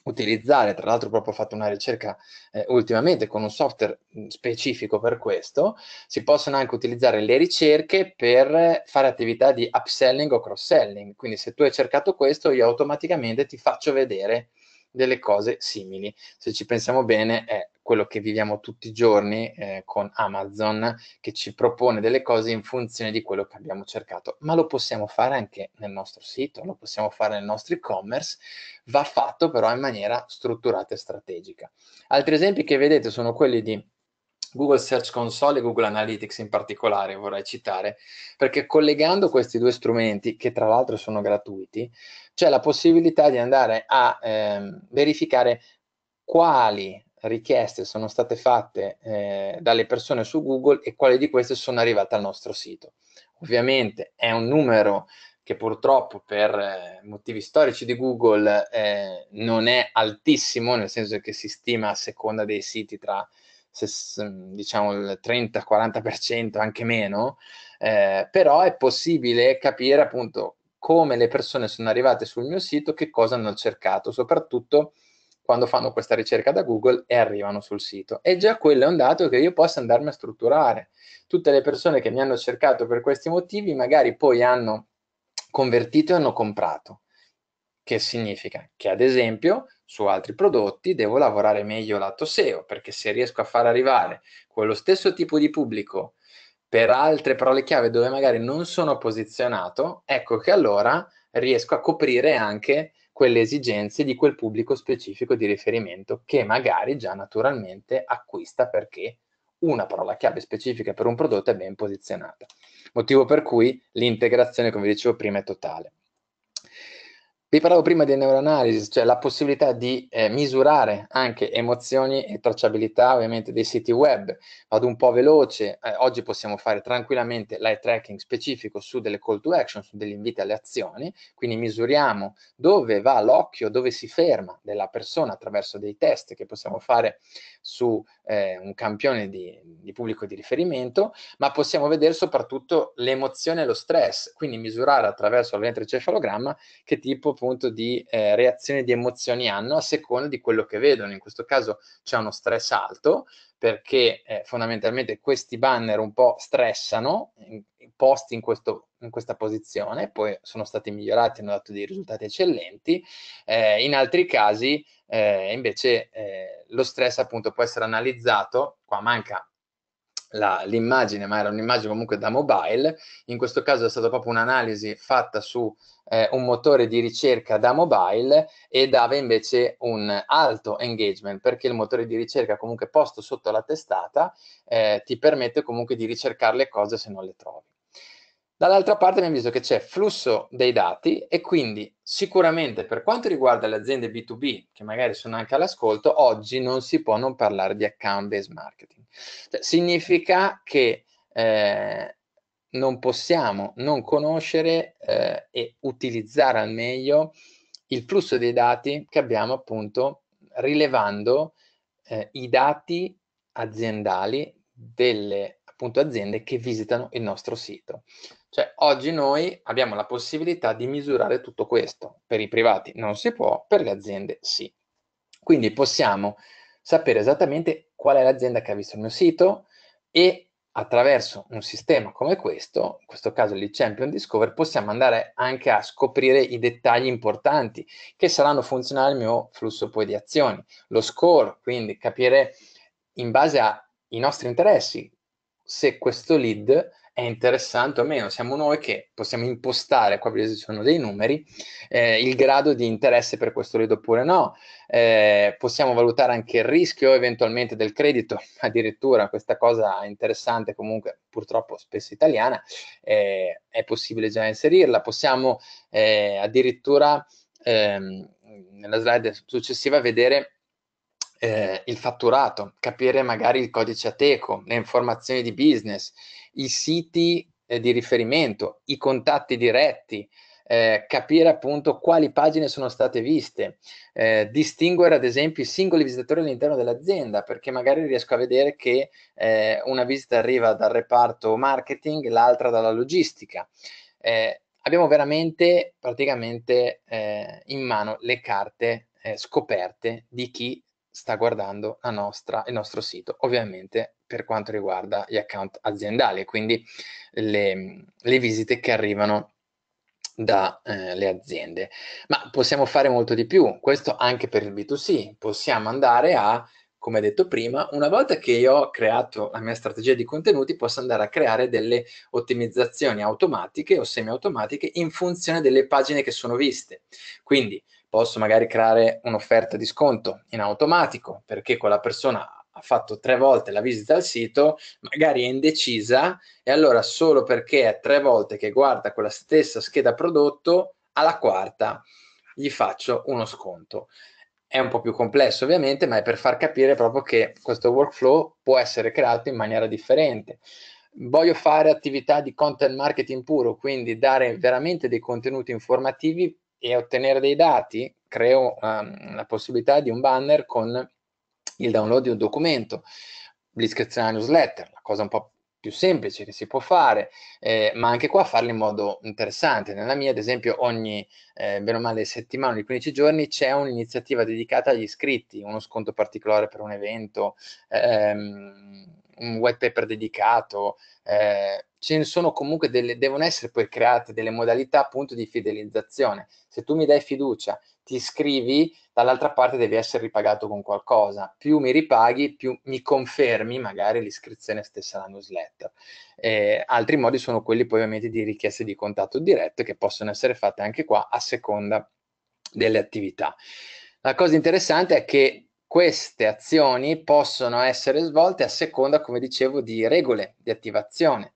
utilizzare, tra l'altro proprio ho fatto una ricerca eh, ultimamente con un software mm, specifico per questo, si possono anche utilizzare le ricerche per fare attività di upselling o cross-selling, quindi se tu hai cercato questo io automaticamente ti faccio vedere delle cose simili. Se ci pensiamo bene, è quello che viviamo tutti i giorni eh, con Amazon che ci propone delle cose in funzione di quello che abbiamo cercato, ma lo possiamo fare anche nel nostro sito, lo possiamo fare nel nostro e-commerce, va fatto però in maniera strutturata e strategica. Altri esempi che vedete sono quelli di Google Search Console e Google Analytics in particolare vorrei citare, perché collegando questi due strumenti, che tra l'altro sono gratuiti, c'è la possibilità di andare a eh, verificare quali richieste sono state fatte eh, dalle persone su Google e quali di queste sono arrivate al nostro sito. Ovviamente è un numero che purtroppo per eh, motivi storici di Google eh, non è altissimo, nel senso che si stima a seconda dei siti tra diciamo il 30-40%, anche meno, eh, però è possibile capire appunto come le persone sono arrivate sul mio sito, che cosa hanno cercato, soprattutto quando fanno questa ricerca da Google e arrivano sul sito. E già quello è un dato che io posso andarmi a strutturare. Tutte le persone che mi hanno cercato per questi motivi magari poi hanno convertito e hanno comprato. Che significa che ad esempio su altri prodotti, devo lavorare meglio lato SEO, perché se riesco a far arrivare quello stesso tipo di pubblico per altre parole chiave dove magari non sono posizionato, ecco che allora riesco a coprire anche quelle esigenze di quel pubblico specifico di riferimento che magari già naturalmente acquista perché una parola chiave specifica per un prodotto è ben posizionata. Motivo per cui l'integrazione, come dicevo prima, è totale. Vi parlavo prima di neuroanalisi, cioè la possibilità di eh, misurare anche emozioni e tracciabilità ovviamente dei siti web. Vado un po' veloce, eh, oggi possiamo fare tranquillamente l'eye tracking specifico su delle call to action, su degli inviti alle azioni, quindi misuriamo dove va l'occhio, dove si ferma della persona attraverso dei test che possiamo fare su eh, un campione di, di pubblico di riferimento, ma possiamo vedere soprattutto l'emozione e lo stress, quindi misurare attraverso l'elettrocefalogramma che tipo punto di eh, reazione di emozioni hanno a seconda di quello che vedono. In questo caso c'è uno stress alto perché eh, fondamentalmente questi banner un po' stressano posti in, questo, in, questa posizione, poi sono stati migliorati, hanno dato dei risultati eccellenti. Eh, in altri casi eh, invece eh, lo stress appunto può essere analizzato, qua manca la, l'immagine, ma era un'immagine comunque da mobile, in questo caso è stata proprio un'analisi fatta su eh, un motore di ricerca da mobile e dava invece un alto engagement perché il motore di ricerca comunque posto sotto la testata eh, ti permette comunque di ricercare le cose se non le trovi. Dall'altra parte abbiamo visto che c'è flusso dei dati e quindi sicuramente per quanto riguarda le aziende B2B, che magari sono anche all'ascolto, oggi non si può non parlare di account-based marketing. Cioè, significa che eh, non possiamo non conoscere eh, e utilizzare al meglio il flusso dei dati che abbiamo appunto rilevando eh, i dati aziendali delle appunto aziende che visitano il nostro sito. Cioè, oggi noi abbiamo la possibilità di misurare tutto questo. Per i privati non si può, per le aziende sì. Quindi possiamo sapere esattamente qual è l'azienda che ha visto il mio sito e attraverso un sistema come questo, in questo caso il Champion Discover, possiamo andare anche a scoprire i dettagli importanti che saranno funzionali al mio flusso poi di azioni. Lo score, quindi capire in base ai nostri interessi se questo lead è interessante o meno, siamo noi che possiamo impostare, qua ci sono dei numeri, eh, il grado di interesse per questo lead oppure no, eh, possiamo valutare anche il rischio eventualmente del credito, addirittura questa cosa interessante comunque purtroppo spesso italiana, eh, è possibile già inserirla, possiamo eh, addirittura ehm, nella slide successiva vedere eh, il fatturato, capire magari il codice ateco, le informazioni di business, i siti eh, di riferimento, i contatti diretti, eh, capire appunto quali pagine sono state viste, eh, distinguere ad esempio i singoli visitatori all'interno dell'azienda, perché magari riesco a vedere che eh, una visita arriva dal reparto marketing, l'altra dalla logistica. Eh, abbiamo veramente praticamente eh, in mano le carte eh, scoperte di chi sta guardando nostra, il nostro sito, ovviamente per quanto riguarda gli account aziendali, quindi le, le visite che arrivano dalle eh, aziende. Ma possiamo fare molto di più, questo anche per il B2C, possiamo andare a come detto prima, una volta che io ho creato la mia strategia di contenuti, posso andare a creare delle ottimizzazioni automatiche o semi-automatiche in funzione delle pagine che sono viste. Quindi posso magari creare un'offerta di sconto in automatico perché quella persona ha fatto tre volte la visita al sito, magari è indecisa e allora solo perché è tre volte che guarda quella stessa scheda prodotto, alla quarta gli faccio uno sconto. È un po' più complesso ovviamente, ma è per far capire proprio che questo workflow può essere creato in maniera differente. Voglio fare attività di content marketing puro, quindi dare veramente dei contenuti informativi e ottenere dei dati, creo um, la possibilità di un banner con il download di un documento, l'iscrizione alla newsletter, la cosa un po' più semplice che si può fare, eh, ma anche qua farlo in modo interessante. Nella mia, ad esempio, ogni eh, bene o male settimana, ogni 15 giorni, c'è un'iniziativa dedicata agli iscritti, uno sconto particolare per un evento, ehm, un white paper dedicato, eh, ce ne sono comunque delle, devono essere poi create delle modalità appunto di fidelizzazione. Se tu mi dai fiducia, ti iscrivi, dall'altra parte devi essere ripagato con qualcosa. Più mi ripaghi, più mi confermi magari l'iscrizione stessa alla newsletter. Eh, altri modi sono quelli poi ovviamente di richieste di contatto diretto che possono essere fatte anche qua a seconda delle attività. La cosa interessante è che queste azioni possono essere svolte a seconda, come dicevo, di regole di attivazione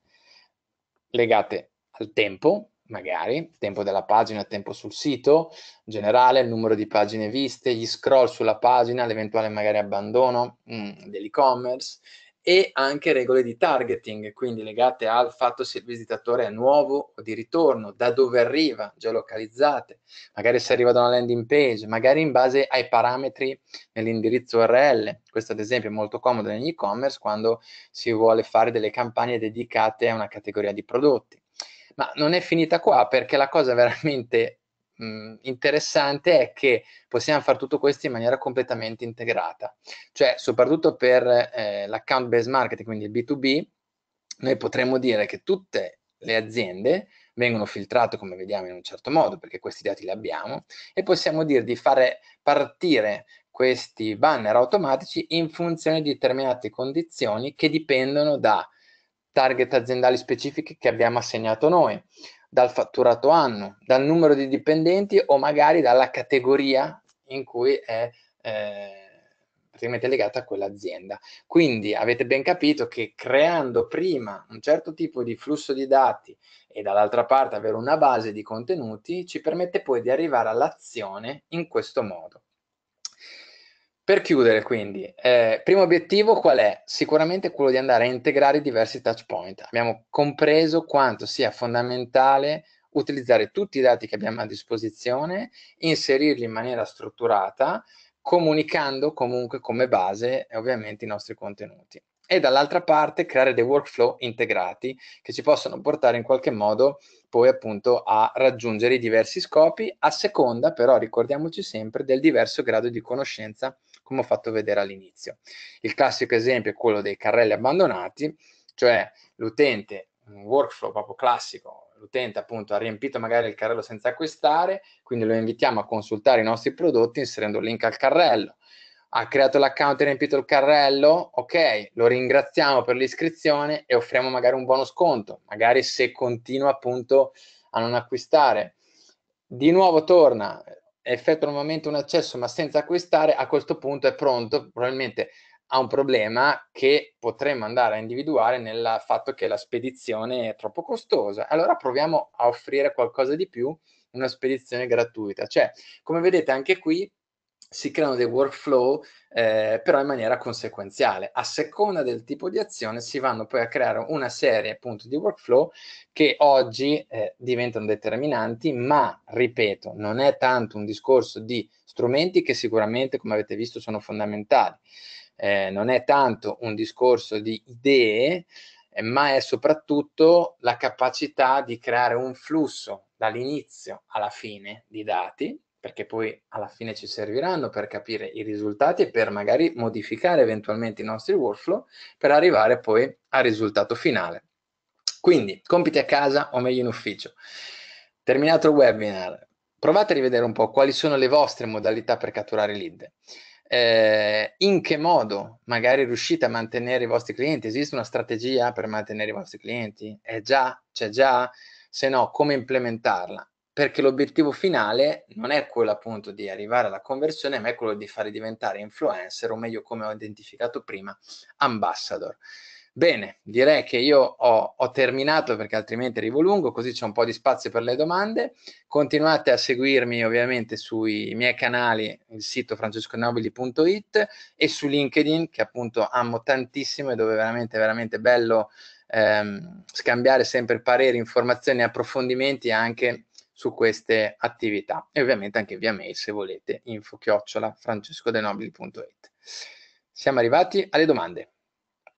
legate al tempo, magari, tempo della pagina, tempo sul sito, in generale, il numero di pagine viste, gli scroll sulla pagina, l'eventuale magari abbandono mm, dell'e-commerce e anche regole di targeting, quindi legate al fatto se il visitatore è nuovo o di ritorno, da dove arriva, geolocalizzate, magari se arriva da una landing page, magari in base ai parametri nell'indirizzo URL. Questo ad esempio è molto comodo negli e commerce quando si vuole fare delle campagne dedicate a una categoria di prodotti. Ma non è finita qua perché la cosa veramente mh, interessante è che possiamo fare tutto questo in maniera completamente integrata, cioè soprattutto per eh, l'account based marketing, quindi il B2B, noi potremmo dire che tutte le aziende vengono filtrate come vediamo in un certo modo perché questi dati li abbiamo e possiamo dire di fare partire questi banner automatici in funzione di determinate condizioni che dipendono da target aziendali specifiche che abbiamo assegnato noi dal fatturato anno, dal numero di dipendenti o magari dalla categoria in cui è eh, praticamente legata a quell'azienda. Quindi avete ben capito che creando prima un certo tipo di flusso di dati e dall'altra parte avere una base di contenuti ci permette poi di arrivare all'azione in questo modo. Per chiudere, quindi, eh, primo obiettivo qual è? Sicuramente quello di andare a integrare i diversi touch point. Abbiamo compreso quanto sia fondamentale utilizzare tutti i dati che abbiamo a disposizione, inserirli in maniera strutturata, comunicando comunque come base eh, ovviamente i nostri contenuti. E dall'altra parte creare dei workflow integrati che ci possono portare in qualche modo poi appunto a raggiungere i diversi scopi a seconda però ricordiamoci sempre del diverso grado di conoscenza come ho fatto vedere all'inizio. Il classico esempio è quello dei carrelli abbandonati, cioè l'utente, un workflow proprio classico, l'utente appunto ha riempito magari il carrello senza acquistare, quindi lo invitiamo a consultare i nostri prodotti inserendo il link al carrello. Ha creato l'account e riempito il carrello, ok, lo ringraziamo per l'iscrizione e offriamo magari un buono sconto, magari se continua appunto a non acquistare. Di nuovo torna, effettua nuovamente un accesso ma senza acquistare, a questo punto è pronto probabilmente ha un problema che potremmo andare a individuare nel fatto che la spedizione è troppo costosa. Allora proviamo a offrire qualcosa di più, una spedizione gratuita. Cioè, come vedete anche qui, si creano dei workflow eh, però in maniera conseguenziale. A seconda del tipo di azione si vanno poi a creare una serie appunto di workflow che oggi eh, diventano determinanti, ma ripeto, non è tanto un discorso di strumenti che sicuramente, come avete visto, sono fondamentali. Eh, non è tanto un discorso di idee, eh, ma è soprattutto la capacità di creare un flusso dall'inizio alla fine di dati perché poi alla fine ci serviranno per capire i risultati e per magari modificare eventualmente i nostri workflow per arrivare poi al risultato finale. Quindi, compiti a casa o meglio in ufficio. Terminato il webinar, provate a rivedere un po' quali sono le vostre modalità per catturare lead. Eh, in che modo magari riuscite a mantenere i vostri clienti? Esiste una strategia per mantenere i vostri clienti? È già? C'è già? Se no, come implementarla? perché l'obiettivo finale non è quello appunto di arrivare alla conversione, ma è quello di fare diventare influencer, o meglio come ho identificato prima, ambassador. Bene, direi che io ho, ho terminato perché altrimenti arrivo lungo, così c'è un po' di spazio per le domande. Continuate a seguirmi ovviamente sui miei canali, il sito francesconobili.it e su LinkedIn che appunto amo tantissimo e dove è veramente, veramente bello ehm, scambiare sempre pareri, informazioni, approfondimenti anche su queste attività e ovviamente anche via mail se volete info chiocciola francescodenobili.it. Siamo arrivati alle domande.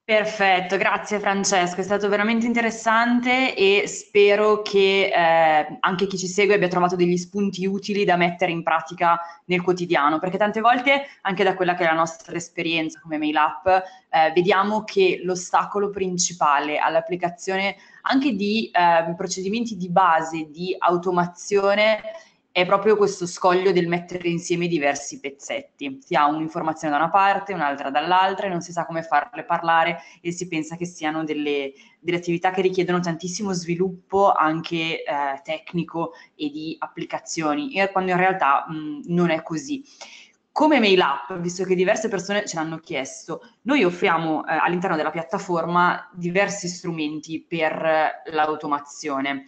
Perfetto, grazie Francesco, è stato veramente interessante e spero che eh, anche chi ci segue abbia trovato degli spunti utili da mettere in pratica nel quotidiano, perché tante volte anche da quella che è la nostra esperienza come Mail App eh, vediamo che l'ostacolo principale all'applicazione anche di eh, procedimenti di base, di automazione è proprio questo scoglio del mettere insieme diversi pezzetti. Si ha un'informazione da una parte, un'altra dall'altra e non si sa come farle parlare e si pensa che siano delle, delle attività che richiedono tantissimo sviluppo anche eh, tecnico e di applicazioni, e quando in realtà mh, mm, non è così. Come Mail App, visto che diverse persone ce l'hanno chiesto, noi offriamo eh, all'interno della piattaforma diversi strumenti per eh, l'automazione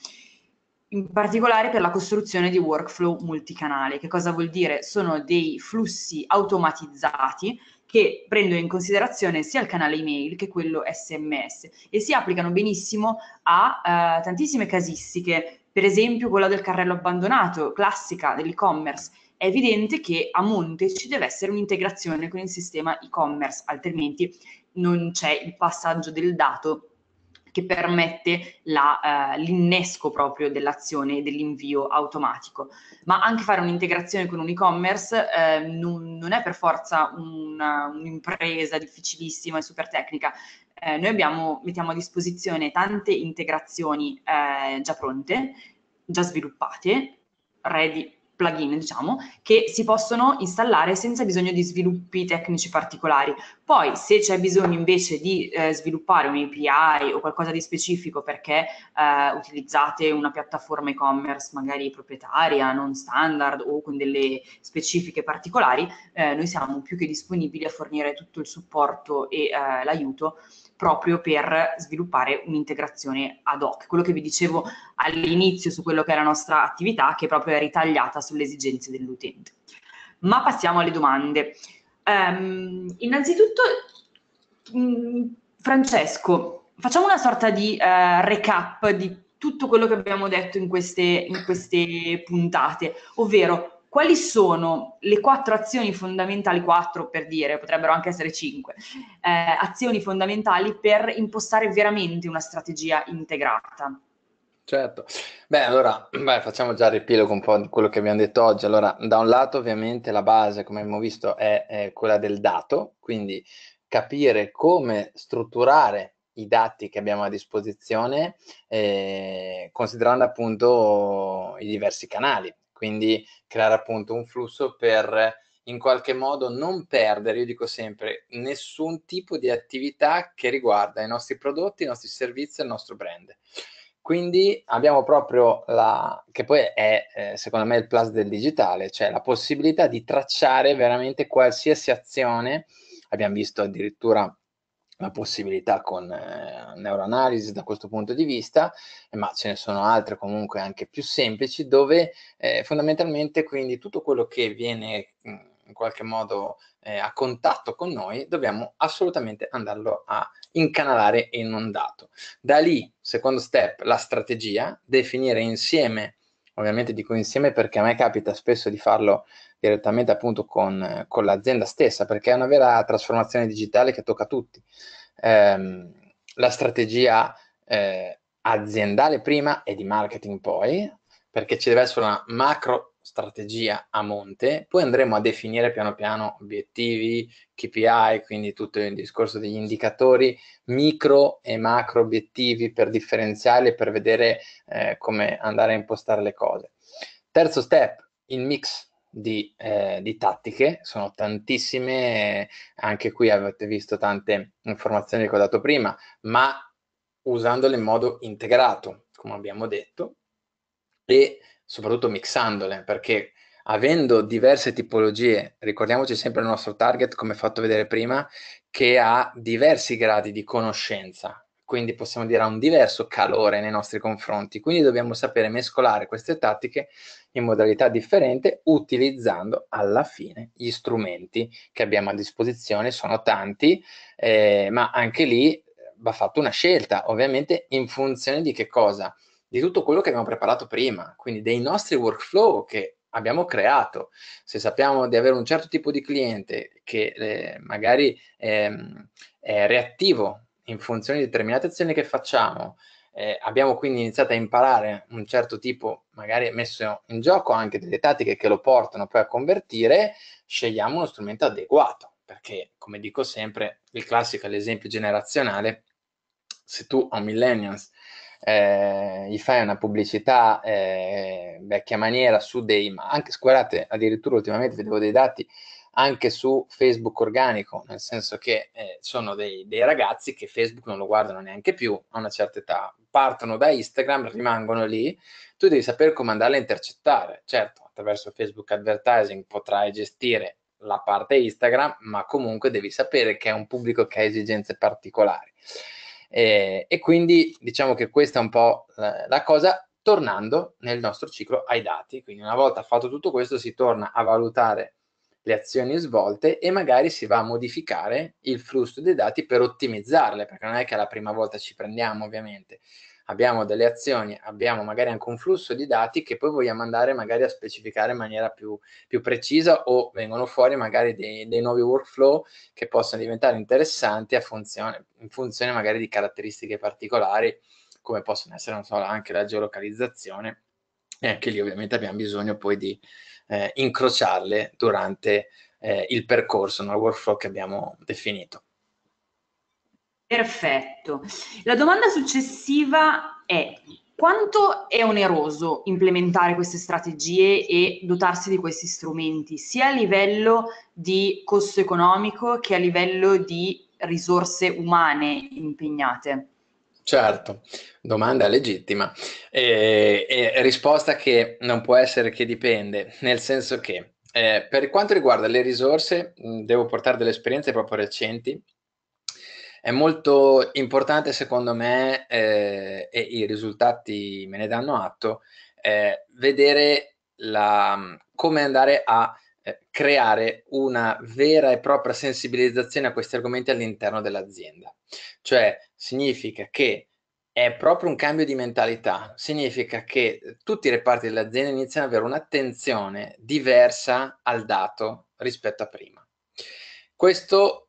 in particolare per la costruzione di workflow multicanali. Che cosa vuol dire? Sono dei flussi automatizzati che prendono in considerazione sia il canale email che quello sms e si applicano benissimo a eh, tantissime casistiche, per esempio quella del carrello abbandonato, classica dell'e-commerce. È evidente che a monte ci deve essere un'integrazione con il sistema e-commerce, altrimenti non c'è il passaggio del dato che permette la, eh, l'innesco proprio dell'azione e dell'invio automatico. Ma anche fare un'integrazione con un e-commerce eh, non, non, è per forza una, un'impresa difficilissima e super tecnica. Eh, noi abbiamo, mettiamo a disposizione tante integrazioni eh, già pronte, già sviluppate, ready plugin, diciamo, che si possono installare senza bisogno di sviluppi tecnici particolari. Poi, se c'è bisogno invece di eh, sviluppare un API o qualcosa di specifico perché eh, utilizzate una piattaforma e-commerce magari proprietaria, non standard o con delle specifiche particolari, eh, noi siamo più che disponibili a fornire tutto il supporto e eh, l'aiuto proprio per sviluppare un'integrazione ad hoc. Quello che vi dicevo all'inizio su quello che è la nostra attività, che proprio è ritagliata sulle esigenze dell'utente. Ma passiamo alle domande. Um, innanzitutto, mh, mm, Francesco, facciamo una sorta di uh, recap di tutto quello che abbiamo detto in queste, in queste puntate, ovvero quali sono le quattro azioni fondamentali, quattro per dire, potrebbero anche essere cinque, eh, azioni fondamentali per impostare veramente una strategia integrata? Certo, beh allora beh, facciamo già riepilogo un po' di quello che abbiamo detto oggi. Allora, da un lato ovviamente la base, come abbiamo visto, è, è quella del dato, quindi capire come strutturare i dati che abbiamo a disposizione, eh, considerando appunto i diversi canali quindi creare appunto un flusso per in qualche modo non perdere, io dico sempre, nessun tipo di attività che riguarda i nostri prodotti, i nostri servizi e il nostro brand. Quindi abbiamo proprio la, che poi è eh, secondo me il plus del digitale, cioè la possibilità di tracciare veramente qualsiasi azione, abbiamo visto addirittura la possibilità con eh, neuroanalisi da questo punto di vista, ma ce ne sono altre comunque anche più semplici, dove eh, fondamentalmente quindi tutto quello che viene mm, in qualche modo eh, a contatto con noi, dobbiamo assolutamente andarlo a incanalare in un dato. Da lì, secondo step, la strategia, definire insieme ovviamente dico insieme perché a me capita spesso di farlo direttamente appunto con, con l'azienda stessa, perché è una vera trasformazione digitale che tocca a tutti. Eh, la strategia eh, aziendale prima e di marketing poi, perché ci deve essere una macro strategia a monte, poi andremo a definire piano piano obiettivi, KPI, quindi tutto il discorso degli indicatori, micro e macro obiettivi per differenziarli, per vedere eh, come andare a impostare le cose. Terzo step, il mix di, eh, di, tattiche, sono tantissime, eh, anche qui avete visto tante informazioni che ho dato prima, ma usandole in modo integrato, come abbiamo detto, e soprattutto mixandole, perché avendo diverse tipologie, ricordiamoci sempre il nostro target, come fatto vedere prima, che ha diversi gradi di conoscenza, quindi possiamo dire ha un diverso calore nei nostri confronti, quindi dobbiamo sapere mescolare queste tattiche in modalità differente utilizzando alla fine gli strumenti che abbiamo a disposizione, sono tanti, eh, ma anche lì eh, va fatta una scelta, ovviamente in funzione di che cosa? di tutto quello che abbiamo preparato prima, quindi dei nostri workflow che abbiamo creato. Se sappiamo di avere un certo tipo di cliente che eh, magari ehm, è reattivo in funzione di determinate azioni che facciamo, eh, abbiamo quindi iniziato a imparare un certo tipo, magari messo in gioco anche delle tattiche che lo portano poi a convertire, scegliamo uno strumento adeguato, perché come dico sempre, il classico, l'esempio generazionale, se tu a un millennials eh, gli fai una pubblicità eh, vecchia maniera su dei, ma anche, scusate, addirittura ultimamente vedevo dei dati anche su Facebook organico, nel senso che eh, sono dei, dei, ragazzi che Facebook non lo guardano neanche più a una certa età, partono da Instagram, rimangono lì, tu devi sapere come andarle a intercettare. Certo, attraverso Facebook Advertising potrai gestire la parte Instagram, ma comunque devi sapere che è un pubblico che ha esigenze particolari. Eh, e quindi diciamo che questa è un po' la, la cosa, tornando nel nostro ciclo ai dati. Quindi una volta fatto tutto questo si torna a valutare le azioni svolte e magari si va a modificare il flusso dei dati per ottimizzarle, perché non è che la prima volta ci prendiamo ovviamente abbiamo delle azioni, abbiamo magari anche un flusso di dati che poi vogliamo andare magari a specificare in maniera più, più precisa o vengono fuori magari dei, dei, nuovi workflow che possono diventare interessanti funzione, in funzione magari di caratteristiche particolari come possono essere so, anche la geolocalizzazione e anche lì ovviamente abbiamo bisogno poi di eh, incrociarle durante eh, il percorso nel workflow che abbiamo definito. Perfetto. La domanda successiva è quanto è oneroso implementare queste strategie e dotarsi di questi strumenti, sia a livello di costo economico che a livello di risorse umane impegnate? Certo, domanda legittima. E, e risposta che non può essere che dipende, nel senso che eh, per quanto riguarda le risorse, mh, devo portare delle esperienze proprio recenti è molto importante secondo me, eh, e i risultati me ne danno atto, eh, vedere la, come andare a eh, creare una vera e propria sensibilizzazione a questi argomenti all'interno dell'azienda. Cioè significa che è proprio un cambio di mentalità, significa che tutti i reparti dell'azienda iniziano ad avere un'attenzione diversa al dato rispetto a prima. Questo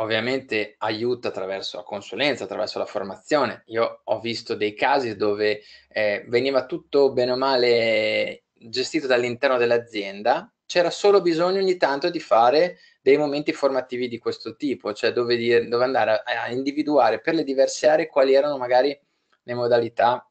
ovviamente aiuta attraverso la consulenza, attraverso la formazione. Io ho visto dei casi dove eh, veniva tutto bene o male gestito dall'interno dell'azienda, c'era solo bisogno ogni tanto di fare dei momenti formativi di questo tipo, cioè dove, dire, dove andare a, a individuare per le diverse aree quali erano magari le modalità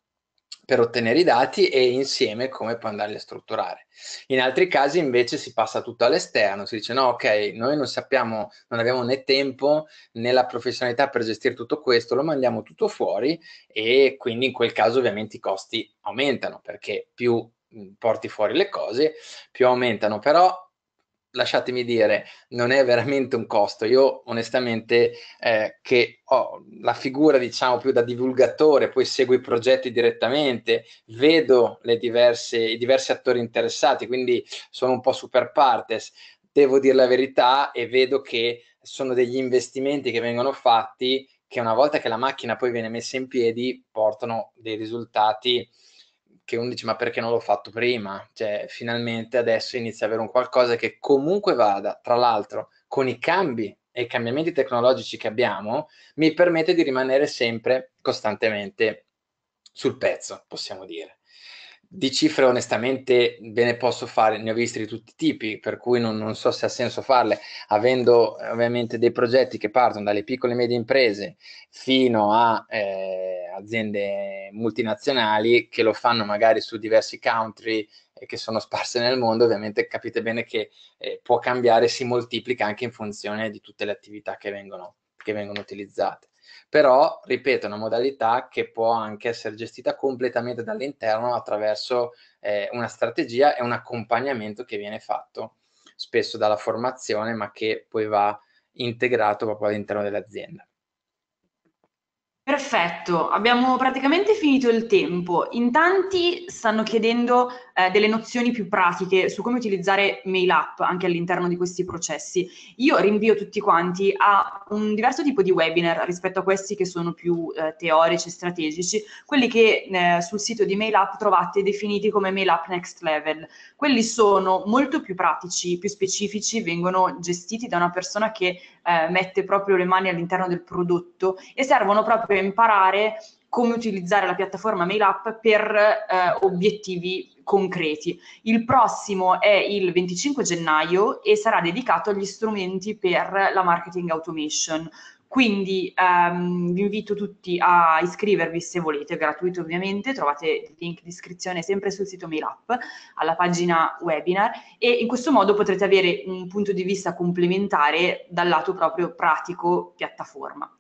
per ottenere i dati e insieme come poi andarli a strutturare. In altri casi invece si passa tutto all'esterno, si dice no ok, noi non sappiamo, non abbiamo né tempo né la professionalità per gestire tutto questo, lo mandiamo tutto fuori e quindi in quel caso ovviamente i costi aumentano perché più porti fuori le cose più aumentano, però lasciatemi dire, non è veramente un costo. Io onestamente eh, che ho la figura diciamo più da divulgatore, poi seguo i progetti direttamente, vedo diverse, i diversi attori interessati, quindi sono un po' super partes, devo dire la verità e vedo che sono degli investimenti che vengono fatti che una volta che la macchina poi viene messa in piedi portano dei risultati che uno dice ma perché non l'ho fatto prima? Cioè, finalmente adesso inizia ad avere un qualcosa che comunque vada, tra l'altro, con i cambi e i cambiamenti tecnologici che abbiamo, mi permette di rimanere sempre costantemente sul pezzo, possiamo dire di cifre onestamente ve ne posso fare, ne ho viste di tutti i tipi, per cui non, non, so se ha senso farle, avendo eh, ovviamente dei progetti che partono dalle piccole e medie imprese fino a eh, aziende multinazionali che lo fanno magari su diversi country eh, che sono sparse nel mondo, ovviamente capite bene che eh, può cambiare, si moltiplica anche in funzione di tutte le attività che vengono, che vengono utilizzate. Però, ripeto, è una modalità che può anche essere gestita completamente dall'interno attraverso eh, una strategia e un accompagnamento che viene fatto spesso dalla formazione, ma che poi va integrato proprio all'interno dell'azienda. Perfetto, abbiamo praticamente finito il tempo. In tanti stanno chiedendo eh, delle nozioni più pratiche su come utilizzare mail app anche all'interno di questi processi. Io rinvio tutti quanti a un diverso tipo di webinar rispetto a questi che sono più eh, teorici e strategici, quelli che eh, sul sito di mail app trovate definiti come mail app next level. Quelli sono molto più pratici, più specifici, vengono gestiti da una persona che eh, mette proprio le mani all'interno del prodotto e servono proprio proprio imparare come utilizzare la piattaforma MailUp per eh, obiettivi concreti. Il prossimo è il 25 gennaio e sarà dedicato agli strumenti per la marketing automation. Quindi ehm, vi invito tutti a iscrivervi se volete, è gratuito ovviamente, trovate il link di iscrizione sempre sul sito MailUp, alla pagina webinar e in questo modo potrete avere un punto di vista complementare dal lato proprio pratico piattaforma.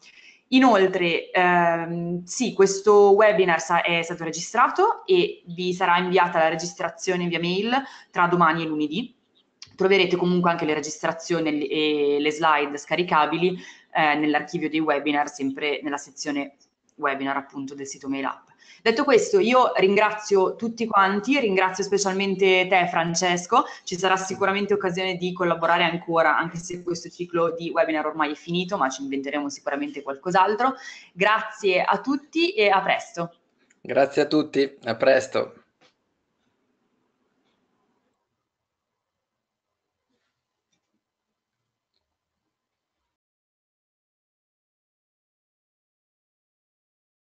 Inoltre, ehm, sì, questo webinar sa- è stato registrato e vi sarà inviata la registrazione via mail tra domani e lunedì. Troverete comunque anche le registrazioni e le slide scaricabili eh, nell'archivio dei webinar, sempre nella sezione webinar appunto del sito MailUp. Detto questo, io ringrazio tutti quanti, ringrazio specialmente te Francesco, ci sarà sicuramente occasione di collaborare ancora, anche se questo ciclo di webinar ormai è finito, ma ci inventeremo sicuramente qualcos'altro. Grazie a tutti e a presto. Grazie a tutti, a presto.